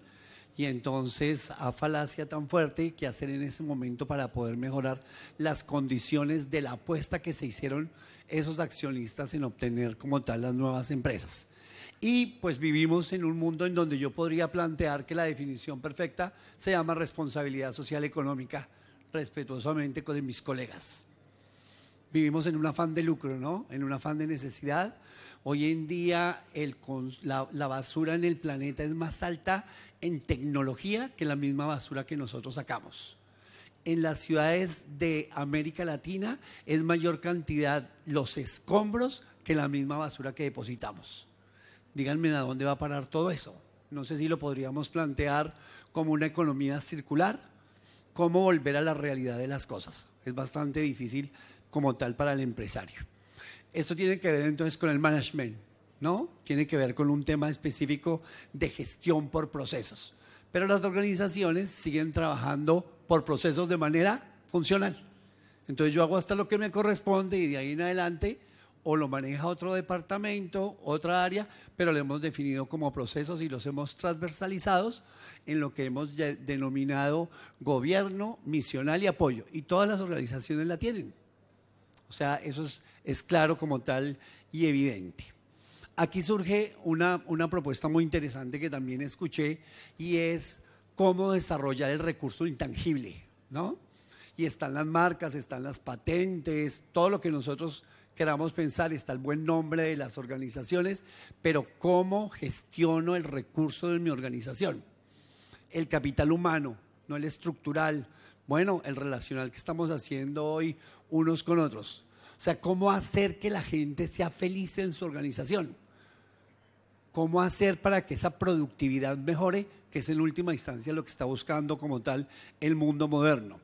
y entonces a falacia tan fuerte que hacer en ese momento para poder mejorar las condiciones de la apuesta que se hicieron esos accionistas en obtener como tal las nuevas empresas. Y pues vivimos en un mundo en donde yo podría plantear que la definición perfecta se llama responsabilidad social económica, respetuosamente con mis colegas. Vivimos en un afán de lucro, ¿no? En un afán de necesidad. Hoy en día el, la, la basura en el planeta es más alta en tecnología que la misma basura que nosotros sacamos. En las ciudades de América Latina es mayor cantidad los escombros que la misma basura que depositamos. Díganme a dónde va a parar todo eso. No sé si lo podríamos plantear como una economía circular, como volver a la realidad de las cosas. Es bastante difícil como tal para el empresario. Esto tiene que ver entonces con el management ¿no? Tiene que ver con un tema específico de gestión por procesos. Pero las organizaciones siguen trabajando por procesos de manera funcional. Entonces yo hago hasta lo que me corresponde y de ahí en adelante o lo maneja otro departamento, otra área, pero lo hemos definido como procesos y los hemos transversalizados en lo que hemos denominado gobierno, misional y apoyo. Y todas las organizaciones la tienen. O sea, eso es claro como tal y evidente aquí surge una, propuesta muy interesante que también escuché y es cómo desarrollar el recurso intangible, ¿no? Y están las marcas, están las patentes, todo lo que nosotros queramos pensar, está el buen nombre de las organizaciones, pero cómo gestiono el recurso de mi organización. El capital humano, no el estructural, bueno, el relacional que estamos haciendo hoy unos con otros. O sea, cómo hacer que la gente sea feliz en su organización cómo hacer para que esa productividad mejore, que es en última instancia lo que está buscando como tal el mundo moderno.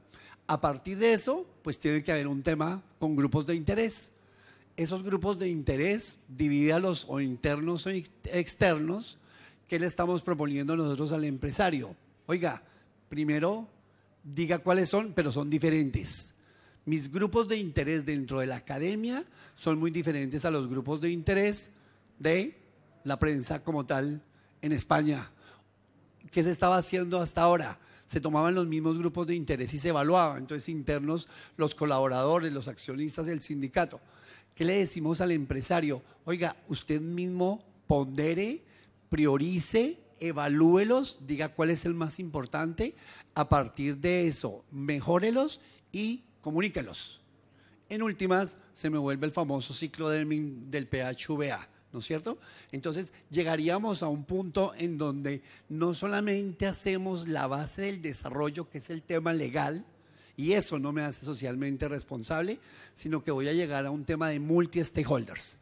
A partir de eso, pues tiene que haber un tema con grupos de interés. Esos grupos de interés, divídalos o internos o externos, ¿qué le estamos proponiendo nosotros al empresario? Oiga, primero diga cuáles son, pero son diferentes. Mis grupos de interés dentro de la academia son muy diferentes a los grupos de interés de la prensa como tal en España? ¿Qué se estaba haciendo hasta ahora? Se tomaban los mismos grupos de interés y se evaluaban, entonces internos los colaboradores, los accionistas del sindicato. ¿Qué le decimos al empresario? Oiga, usted mismo pondere, priorice, evalúelos, diga cuál es el más importante, a partir de eso, mejórelos y comuníquelos. En últimas, se me vuelve el famoso ciclo del, del PHVA. ¿no es cierto? Entonces llegaríamos a un punto en donde no solamente hacemos la base del desarrollo, que es el tema legal, y eso no me hace socialmente responsable, sino que voy a llegar a un tema de multi-stakeholders.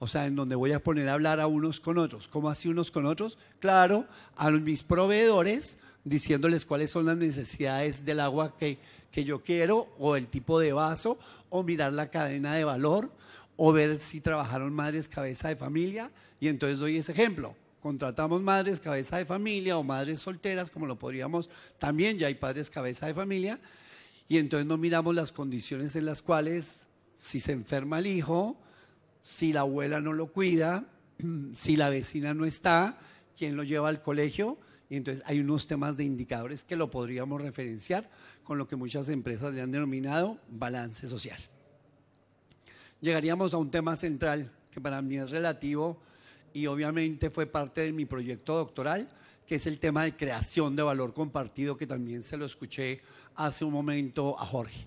O sea, en donde voy a poner a hablar a unos con otros. ¿Cómo así unos con otros? Claro, a mis proveedores diciéndoles cuáles son las necesidades del agua que, que yo quiero o el tipo de vaso o mirar la cadena de valor o ver si trabajaron madres cabeza de familia y entonces doy ese ejemplo. Contratamos madres cabeza de familia o madres solteras, como lo podríamos, también ya hay padres cabeza de familia, y entonces no miramos las condiciones en las cuales, si se enferma el hijo, si la abuela no lo cuida, si la vecina no está, quién lo lleva al colegio, y entonces hay unos temas de indicadores que lo podríamos referenciar con lo que muchas empresas le han denominado balance social llegaríamos a un tema central que para mí es relativo y obviamente fue parte de mi proyecto doctoral, que es el tema de creación de valor compartido, que también se lo escuché hace un momento a Jorge.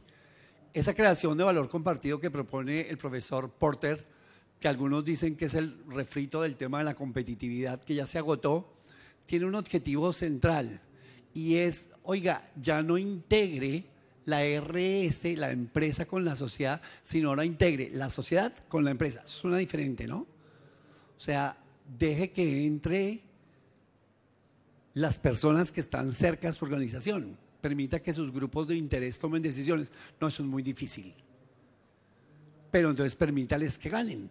Esa creación de valor compartido que propone el profesor Porter, que algunos dicen que es el refrito del tema de la competitividad que ya se agotó, tiene un objetivo central y es, oiga, ya no integre la RS, la empresa con la sociedad, sino la integre la sociedad con la empresa. Eso suena diferente, ¿no? O sea, deje que entre las personas que están cerca de su organización. Permita que sus grupos de interés tomen decisiones. No, eso es muy difícil. Pero entonces permítales que ganen.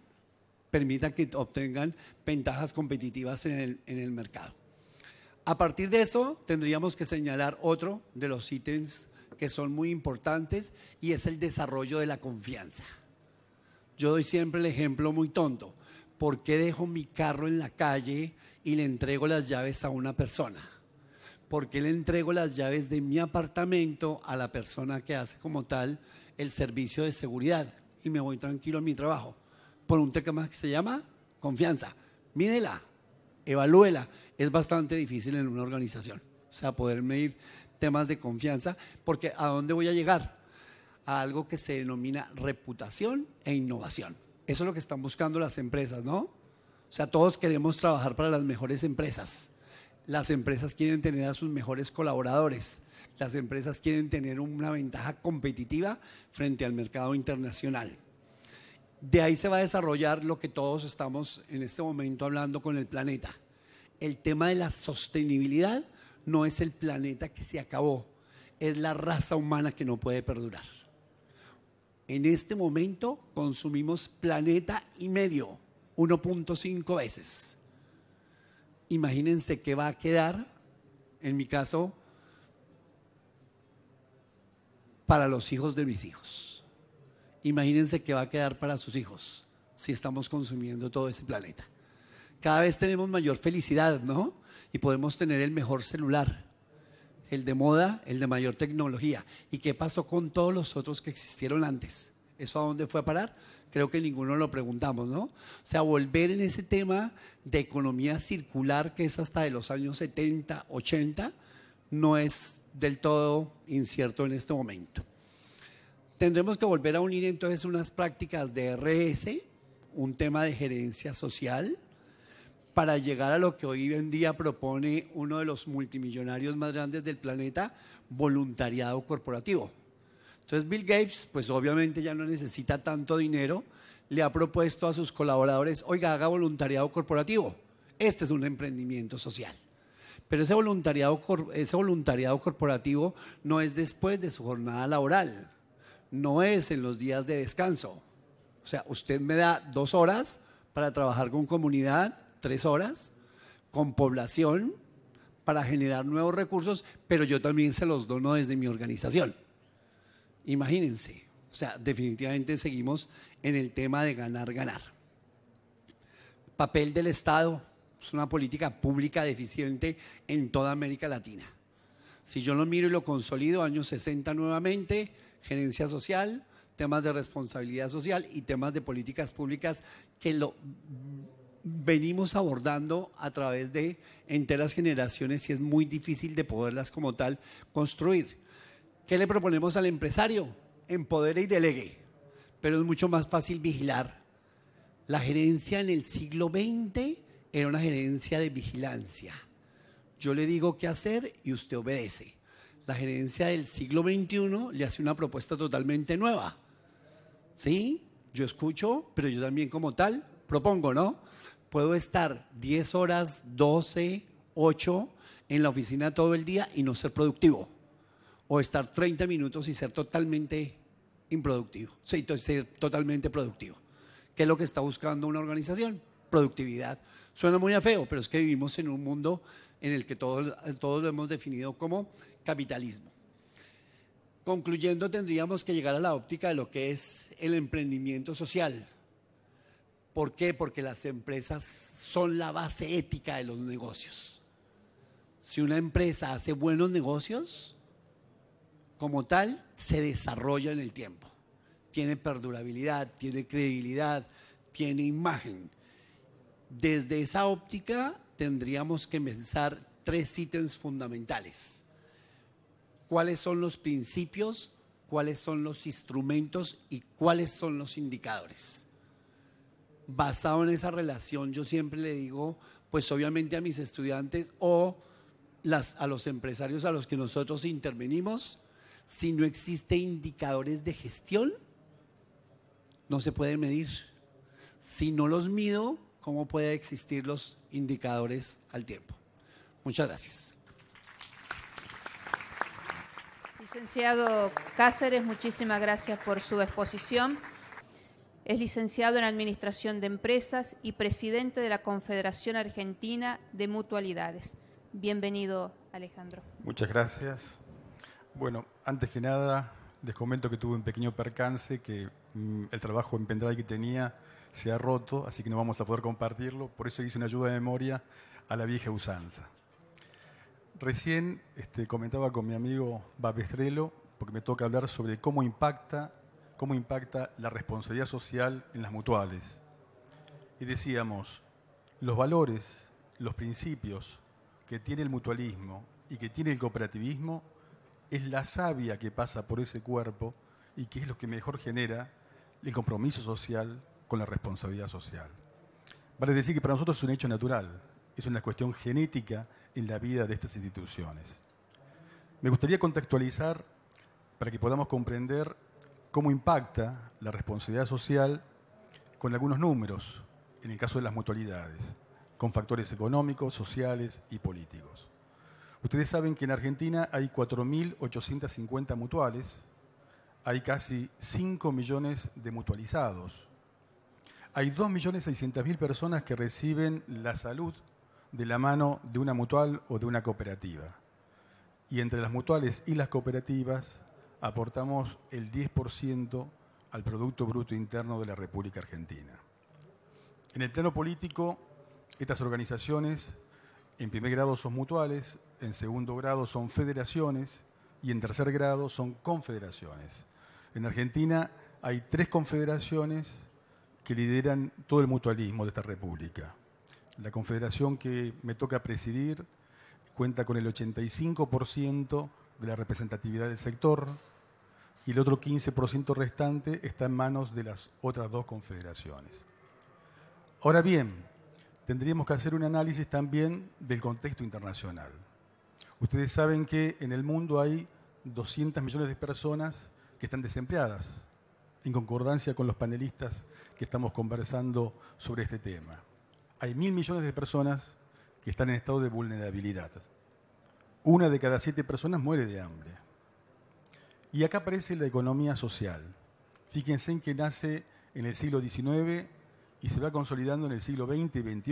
Permita que obtengan ventajas competitivas en el, en el mercado. A partir de eso, tendríamos que señalar otro de los ítems que son muy importantes y es el desarrollo de la confianza. Yo doy siempre el ejemplo muy tonto. ¿Por qué dejo mi carro en la calle y le entrego las llaves a una persona? ¿Por qué le entrego las llaves de mi apartamento a la persona que hace como tal el servicio de seguridad? Y me voy tranquilo a mi trabajo. Por un tema que se llama confianza. Mídela, evalúela. Es bastante difícil en una organización. O sea, poder medir temas de confianza, porque ¿a dónde voy a llegar? A algo que se denomina reputación e innovación. Eso es lo que están buscando las empresas, ¿no? O sea, todos queremos trabajar para las mejores empresas. Las empresas quieren tener a sus mejores colaboradores. Las empresas quieren tener una ventaja competitiva frente al mercado internacional. De ahí se va a desarrollar lo que todos estamos en este momento hablando con el planeta. El tema de la sostenibilidad no es el planeta que se acabó, es la raza humana que no puede perdurar. En este momento consumimos planeta y medio, 1.5 veces. Imagínense qué va a quedar, en mi caso, para los hijos de mis hijos. Imagínense qué va a quedar para sus hijos si estamos consumiendo todo ese planeta. Cada vez tenemos mayor felicidad, ¿no? y podemos tener el mejor celular, el de moda, el de mayor tecnología. ¿Y qué pasó con todos los otros que existieron antes? ¿Eso a dónde fue a parar? Creo que ninguno lo preguntamos, ¿no? O sea, volver en ese tema de economía circular que es hasta de los años 70, 80, no es del todo incierto en este momento. Tendremos que volver a unir entonces unas prácticas de RS, un tema de gerencia social, para llegar a lo que hoy en día propone uno de los multimillonarios más grandes del planeta, voluntariado corporativo. Entonces Bill Gates, pues obviamente ya no necesita tanto dinero, le ha propuesto a sus colaboradores, oiga, haga voluntariado corporativo. Este es un emprendimiento social. Pero ese voluntariado, ese voluntariado corporativo no es después de su jornada laboral, no es en los días de descanso. O sea, usted me da dos horas para trabajar con comunidad, tres horas con población para generar nuevos recursos, pero yo también se los dono desde mi organización. Imagínense, o sea, definitivamente seguimos en el tema de ganar, ganar. Papel del Estado es una política pública deficiente en toda América Latina. Si yo lo miro y lo consolido, años 60 nuevamente, gerencia social, temas de responsabilidad social y temas de políticas públicas que lo venimos abordando a través de enteras generaciones y es muy difícil de poderlas como tal construir. ¿Qué le proponemos al empresario? Empodere y delegue, pero es mucho más fácil vigilar. La gerencia en el siglo XX era una gerencia de vigilancia. Yo le digo qué hacer y usted obedece. La gerencia del siglo XXI le hace una propuesta totalmente nueva. ¿Sí? Yo escucho, pero yo también como tal propongo, ¿no? puedo estar 10 horas, 12, 8 en la oficina todo el día y no ser productivo. O estar 30 minutos y ser totalmente improductivo. Sí, ser totalmente productivo. ¿Qué es lo que está buscando una organización? Productividad. Suena muy a feo, pero es que vivimos en un mundo en el que todos, todos lo hemos definido como capitalismo. Concluyendo, tendríamos que llegar a la óptica de lo que es el emprendimiento social ¿Por qué? Porque las empresas son la base ética de los negocios. Si una empresa hace buenos negocios, como tal, se desarrolla en el tiempo. Tiene perdurabilidad, tiene credibilidad, tiene imagen. Desde esa óptica tendríamos que pensar tres ítems fundamentales. ¿Cuáles son los principios? ¿Cuáles son los instrumentos? ¿Y cuáles son los indicadores? basado en esa relación, yo siempre le digo, pues obviamente a mis estudiantes o a los empresarios a los que nosotros intervenimos, si no existen indicadores de gestión, no se pueden medir. Si no los mido, ¿cómo pueden existir los indicadores al tiempo? Muchas gracias. Licenciado Cáceres, muchísimas gracias por su exposición. Es licenciado en Administración de Empresas y presidente de la Confederación Argentina de Mutualidades. Bienvenido, Alejandro. Muchas gracias. Bueno, antes que nada, les comento que tuve un pequeño percance, que mm, el trabajo en pendrive que tenía se ha roto, así que no vamos a poder compartirlo. Por eso hice una ayuda de memoria a la vieja usanza. Recién este, comentaba con mi amigo Babestrello, porque me toca hablar sobre cómo impacta cómo impacta la responsabilidad social en las mutuales. Y decíamos, los valores, los principios que tiene el mutualismo y que tiene el cooperativismo es la savia que pasa por ese cuerpo y que es lo que mejor genera el compromiso social con la responsabilidad social. Vale decir que para nosotros es un hecho natural, es una cuestión genética en la vida de estas instituciones. Me gustaría contextualizar para que podamos comprender cómo impacta la responsabilidad social con algunos números, en el caso de las mutualidades, con factores económicos, sociales y políticos. Ustedes saben que en Argentina hay 4.850 mutuales, hay casi 5 millones de mutualizados, hay 2.600.000 personas que reciben la salud de la mano de una mutual o de una cooperativa. Y entre las mutuales y las cooperativas aportamos el 10% al Producto Bruto Interno de la República Argentina. En el plano político, estas organizaciones en primer grado son mutuales, en segundo grado son federaciones y en tercer grado son confederaciones. En Argentina hay tres confederaciones que lideran todo el mutualismo de esta república. La confederación que me toca presidir cuenta con el 85% de la representatividad del sector y el otro 15% restante está en manos de las otras dos confederaciones. Ahora bien, tendríamos que hacer un análisis también del contexto internacional. Ustedes saben que en el mundo hay 200 millones de personas que están desempleadas, en concordancia con los panelistas que estamos conversando sobre este tema. Hay mil millones de personas que están en estado de vulnerabilidad. Una de cada siete personas muere de hambre. Y acá aparece la economía social. Fíjense en que nace en el siglo XIX y se va consolidando en el siglo XX y XXI,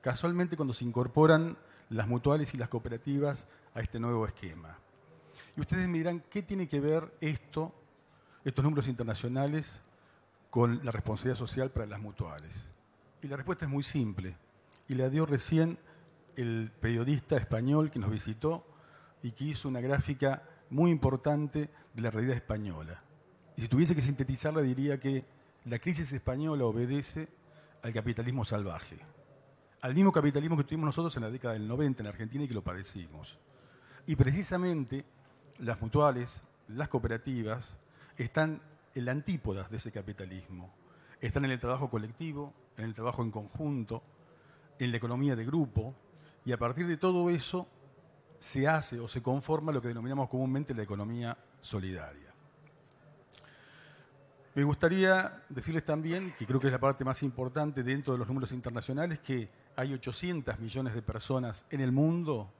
casualmente cuando se incorporan las mutuales y las cooperativas a este nuevo esquema. Y ustedes me dirán, ¿qué tiene que ver esto, estos números internacionales, con la responsabilidad social para las mutuales? Y la respuesta es muy simple, y la dio recién el periodista español que nos visitó y que hizo una gráfica muy importante de la realidad española. Y si tuviese que sintetizarla diría que la crisis española obedece al capitalismo salvaje, al mismo capitalismo que tuvimos nosotros en la década del 90 en Argentina y que lo padecimos. Y precisamente las mutuales, las cooperativas, están en la antípodas de ese capitalismo. Están en el trabajo colectivo, en el trabajo en conjunto, en la economía de grupo, y a partir de todo eso se hace o se conforma lo que denominamos comúnmente la economía solidaria. Me gustaría decirles también, que creo que es la parte más importante dentro de los números internacionales, que hay 800 millones de personas en el mundo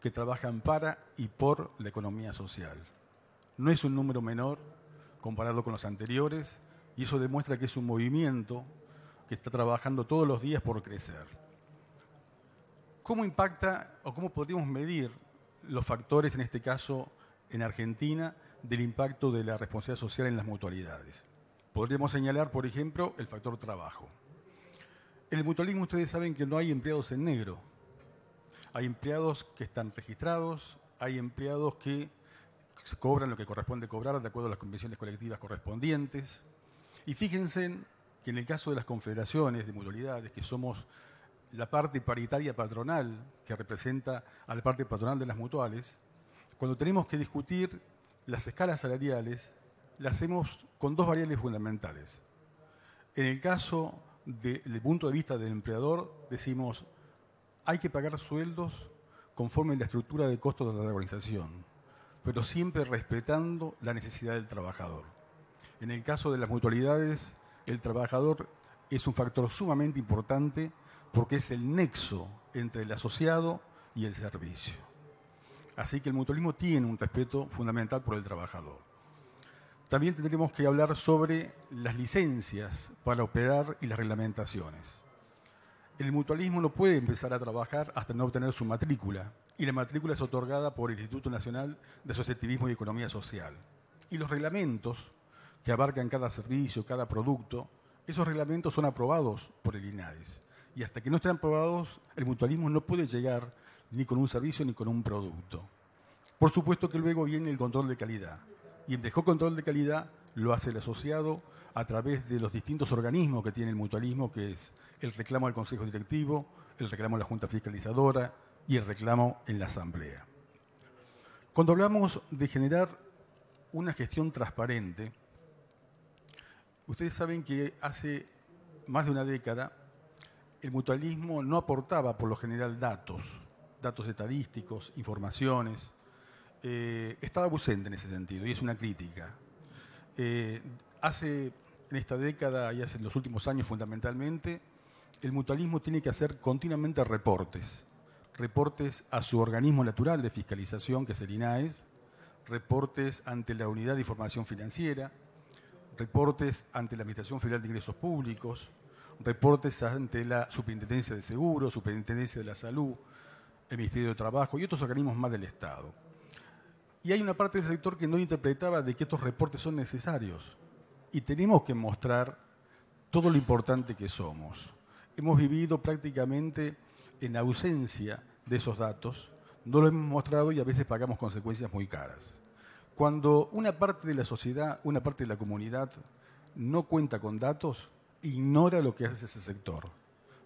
que trabajan para y por la economía social. No es un número menor comparado con los anteriores y eso demuestra que es un movimiento que está trabajando todos los días por crecer. ¿Cómo impacta o cómo podríamos medir los factores, en este caso en Argentina, del impacto de la responsabilidad social en las mutualidades? Podríamos señalar, por ejemplo, el factor trabajo. En el mutualismo ustedes saben que no hay empleados en negro. Hay empleados que están registrados, hay empleados que cobran lo que corresponde cobrar de acuerdo a las convenciones colectivas correspondientes. Y fíjense que en el caso de las confederaciones de mutualidades, que somos la parte paritaria patronal, que representa a la parte patronal de las mutuales, cuando tenemos que discutir las escalas salariales, las hacemos con dos variables fundamentales. En el caso del punto de vista del empleador, decimos, hay que pagar sueldos conforme a la estructura de costos de la organización, pero siempre respetando la necesidad del trabajador. En el caso de las mutualidades, el trabajador es un factor sumamente importante porque es el nexo entre el asociado y el servicio. Así que el mutualismo tiene un respeto fundamental por el trabajador. También tendremos que hablar sobre las licencias para operar y las reglamentaciones. El mutualismo no puede empezar a trabajar hasta no obtener su matrícula, y la matrícula es otorgada por el Instituto Nacional de Asociativismo y Economía Social. Y los reglamentos que abarcan cada servicio, cada producto, esos reglamentos son aprobados por el INADES y hasta que no estén aprobados, el mutualismo no puede llegar ni con un servicio ni con un producto. Por supuesto que luego viene el control de calidad. Y el dejó control de calidad lo hace el asociado a través de los distintos organismos que tiene el mutualismo, que es el reclamo al Consejo Directivo, el reclamo a la Junta Fiscalizadora y el reclamo en la Asamblea. Cuando hablamos de generar una gestión transparente, ustedes saben que hace más de una década el mutualismo no aportaba por lo general datos, datos estadísticos, informaciones. Eh, estaba ausente en ese sentido y es una crítica. Eh, hace, en esta década y hace en los últimos años fundamentalmente, el mutualismo tiene que hacer continuamente reportes. Reportes a su organismo natural de fiscalización, que es el INAES, reportes ante la Unidad de Información Financiera, reportes ante la Administración Federal de Ingresos Públicos, reportes ante la Superintendencia de Seguros, Superintendencia de la Salud, el Ministerio de Trabajo y otros organismos más del Estado. Y hay una parte del sector que no interpretaba de que estos reportes son necesarios y tenemos que mostrar todo lo importante que somos. Hemos vivido prácticamente en ausencia de esos datos, no lo hemos mostrado y a veces pagamos consecuencias muy caras. Cuando una parte de la sociedad, una parte de la comunidad no cuenta con datos, ignora lo que hace ese sector.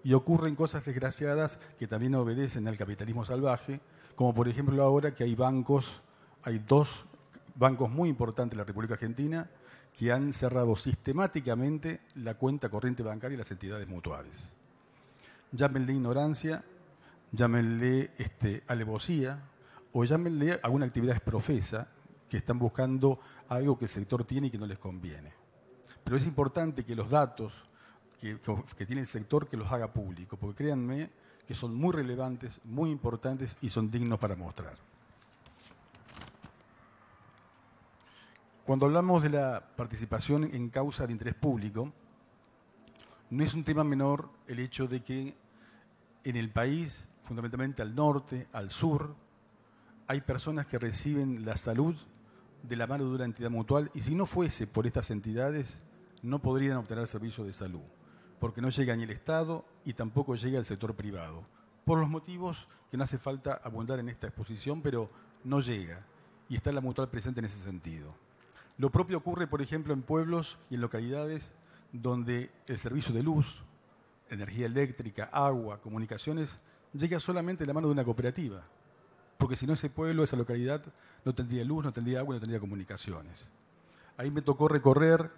Y ocurren cosas desgraciadas que también obedecen al capitalismo salvaje, como por ejemplo ahora que hay bancos, hay dos bancos muy importantes en la República Argentina que han cerrado sistemáticamente la cuenta corriente bancaria y las entidades mutuales. Llámenle ignorancia, llámenle este, alevosía o llámenle alguna actividad profesa que están buscando algo que el sector tiene y que no les conviene. Pero es importante que los datos, que, tiene el sector que los haga público, porque créanme que son muy relevantes, muy importantes y son dignos para mostrar. Cuando hablamos de la participación en causa de interés público, no es un tema menor el hecho de que en el país, fundamentalmente al norte, al sur, hay personas que reciben la salud de la mano de una entidad mutual y si no fuese por estas entidades, no podrían obtener servicios de salud porque no llega ni el Estado y tampoco llega el sector privado. Por los motivos que no hace falta abundar en esta exposición, pero no llega y está la mutual presente en ese sentido. Lo propio ocurre, por ejemplo, en pueblos y en localidades donde el servicio de luz, energía eléctrica, agua, comunicaciones, llega solamente de la mano de una cooperativa, porque si no ese pueblo, esa localidad, no tendría luz, no tendría agua, no tendría comunicaciones. Ahí me tocó recorrer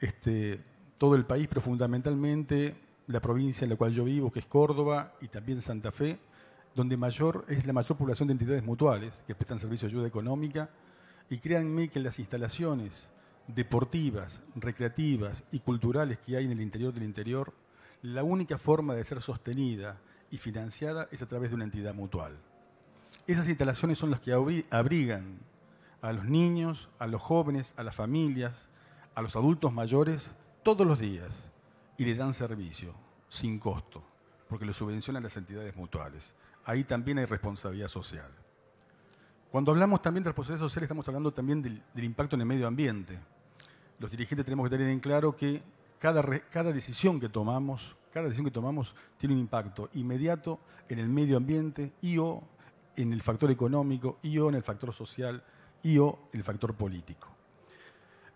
este, todo el país, pero fundamentalmente la provincia en la cual yo vivo, que es Córdoba, y también Santa Fe, donde mayor es la mayor población de entidades mutuales que prestan servicio de ayuda económica. Y créanme que las instalaciones deportivas, recreativas y culturales que hay en el interior del interior, la única forma de ser sostenida y financiada es a través de una entidad mutual. Esas instalaciones son las que abrigan a los niños, a los jóvenes, a las familias, a los adultos mayores todos los días y le dan servicio sin costo, porque lo subvencionan las entidades mutuales. Ahí también hay responsabilidad social. Cuando hablamos también de responsabilidad social, estamos hablando también del, impacto en el medio ambiente. Los dirigentes tenemos que tener en claro que cada, decisión que tomamos, cada decisión que tomamos tiene un impacto inmediato en el medio ambiente y o en el factor económico, y o en el factor social, y o en el factor político.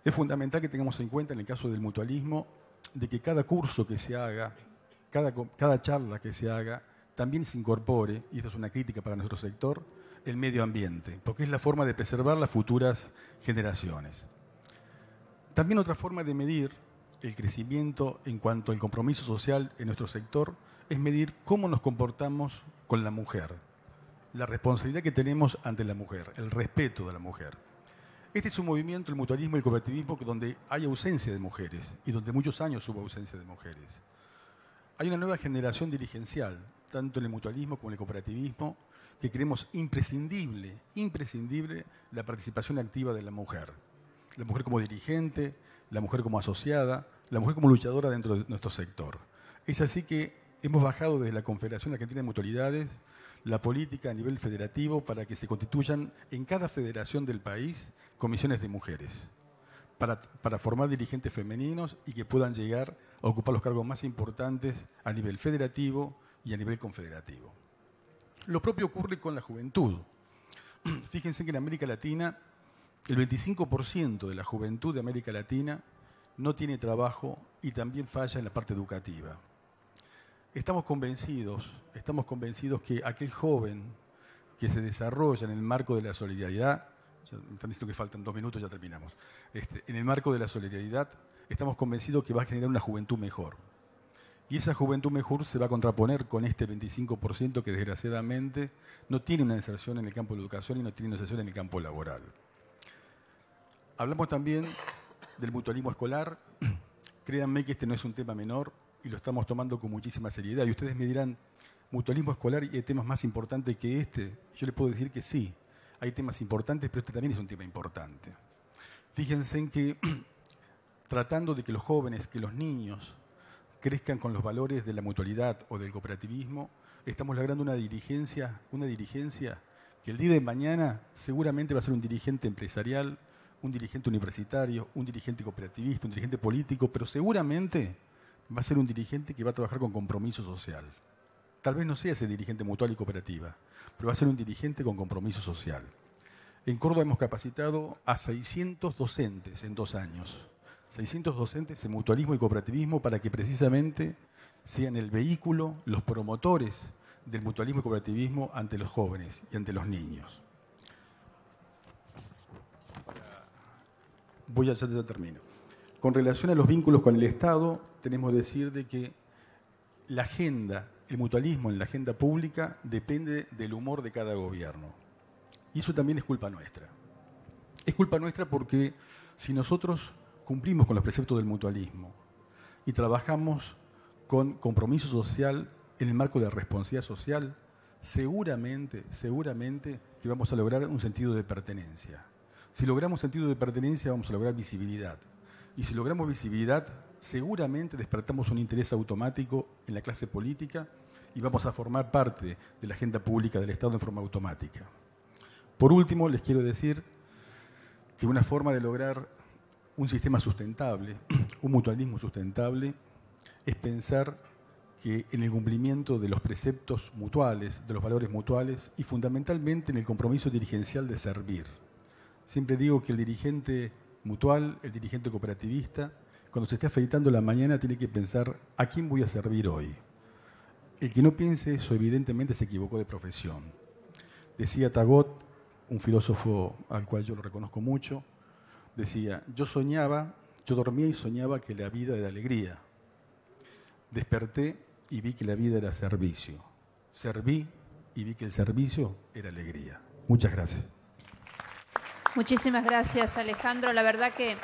Es fundamental que tengamos en cuenta en el caso del mutualismo de que cada curso que se haga, cada, charla que se haga, también se incorpore, y esto es una crítica para nuestro sector, el medio ambiente, porque es la forma de preservar las futuras generaciones. También otra forma de medir el crecimiento en cuanto al compromiso social en nuestro sector es medir cómo nos comportamos con la mujer, la responsabilidad que tenemos ante la mujer, el respeto de la mujer. Este es un movimiento, el mutualismo y el cooperativismo, donde hay ausencia de mujeres y donde muchos años hubo ausencia de mujeres. Hay una nueva generación dirigencial, tanto en el mutualismo como en el cooperativismo, que creemos imprescindible, imprescindible la participación activa de la mujer. La mujer como dirigente, la mujer como asociada, la mujer como luchadora dentro de nuestro sector. Es así que hemos bajado desde la Confederación Argentina de Mutualidades la política a nivel federativo para que se constituyan en cada federación del país comisiones de mujeres, para, para formar dirigentes femeninos y que puedan llegar a ocupar los cargos más importantes a nivel federativo y a nivel confederativo. Lo propio ocurre con la juventud. Fíjense que en América Latina el 25% de la juventud de América Latina no tiene trabajo y también falla en la parte educativa. Estamos convencidos, estamos convencidos que aquel joven que se desarrolla en el marco de la solidaridad, ya están diciendo que faltan dos minutos, ya terminamos, este, en el marco de la solidaridad, estamos convencidos que va a generar una juventud mejor. Y esa juventud mejor se va a contraponer con este 25% que desgraciadamente no tiene una inserción en el campo de la educación y no tiene una inserción en el campo laboral. Hablamos también del mutualismo escolar. Créanme que este no es un tema menor y lo estamos tomando con muchísima seriedad. Y ustedes me dirán, mutualismo escolar y hay temas más importantes que este. Yo les puedo decir que sí, hay temas importantes, pero este también es un tema importante. Fíjense en que tratando de que los jóvenes, que los niños crezcan con los valores de la mutualidad o del cooperativismo, estamos logrando una dirigencia, una dirigencia que el día de mañana seguramente va a ser un dirigente empresarial, un dirigente universitario, un dirigente cooperativista, un dirigente político, pero seguramente va a ser un dirigente que va a trabajar con compromiso social. Tal vez no sea ese dirigente mutual y cooperativa, pero va a ser un dirigente con compromiso social. En Córdoba hemos capacitado a 600 docentes en dos años. 600 docentes en mutualismo y cooperativismo para que precisamente sean el vehículo, los promotores del mutualismo y cooperativismo ante los jóvenes y ante los niños. Voy a, ya termino. Con relación a los vínculos con el Estado, tenemos que decir de que la agenda, el mutualismo en la agenda pública depende del humor de cada gobierno. Y eso también es culpa nuestra. Es culpa nuestra porque si nosotros cumplimos con los preceptos del mutualismo y trabajamos con compromiso social en el marco de la responsabilidad social, seguramente, seguramente que vamos a lograr un sentido de pertenencia. Si logramos sentido de pertenencia, vamos a lograr visibilidad. Y si logramos visibilidad, seguramente despertamos un interés automático en la clase política y vamos a formar parte de la agenda pública del Estado en forma automática. Por último, les quiero decir que una forma de lograr un sistema sustentable, un mutualismo sustentable, es pensar que en el cumplimiento de los preceptos mutuales, de los valores mutuales y fundamentalmente en el compromiso dirigencial de servir. Siempre digo que el dirigente mutual, el dirigente cooperativista, cuando se esté afeitando la mañana tiene que pensar a quién voy a servir hoy. El que no piense eso evidentemente se equivocó de profesión. Decía Tagot, un filósofo al cual yo lo reconozco mucho, decía, yo soñaba, yo dormía y soñaba que la vida era alegría. Desperté y vi que la vida era servicio. Serví y vi que el servicio era alegría. Muchas gracias. Muchísimas gracias, Alejandro. La verdad que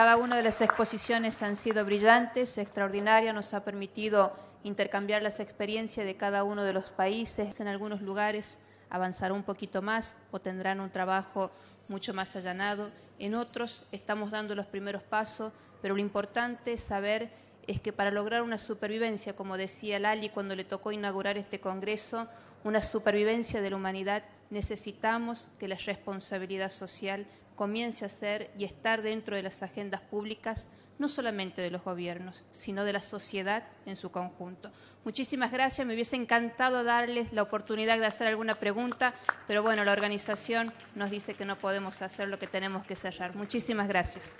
cada una de las exposiciones han sido brillantes, extraordinarias, nos ha permitido intercambiar las experiencias de cada uno de los países. En algunos lugares avanzará un poquito más o tendrán un trabajo mucho más allanado. En otros estamos dando los primeros pasos, pero lo importante es saber es que para lograr una supervivencia, como decía Lali cuando le tocó inaugurar este Congreso, una supervivencia de la humanidad, necesitamos que la responsabilidad social comience a ser y estar dentro de las agendas públicas, no solamente de los gobiernos, sino de la sociedad en su conjunto. Muchísimas gracias, me hubiese encantado darles la oportunidad de hacer alguna pregunta, pero bueno, la organización nos dice que no podemos hacer lo que tenemos que cerrar. Muchísimas gracias.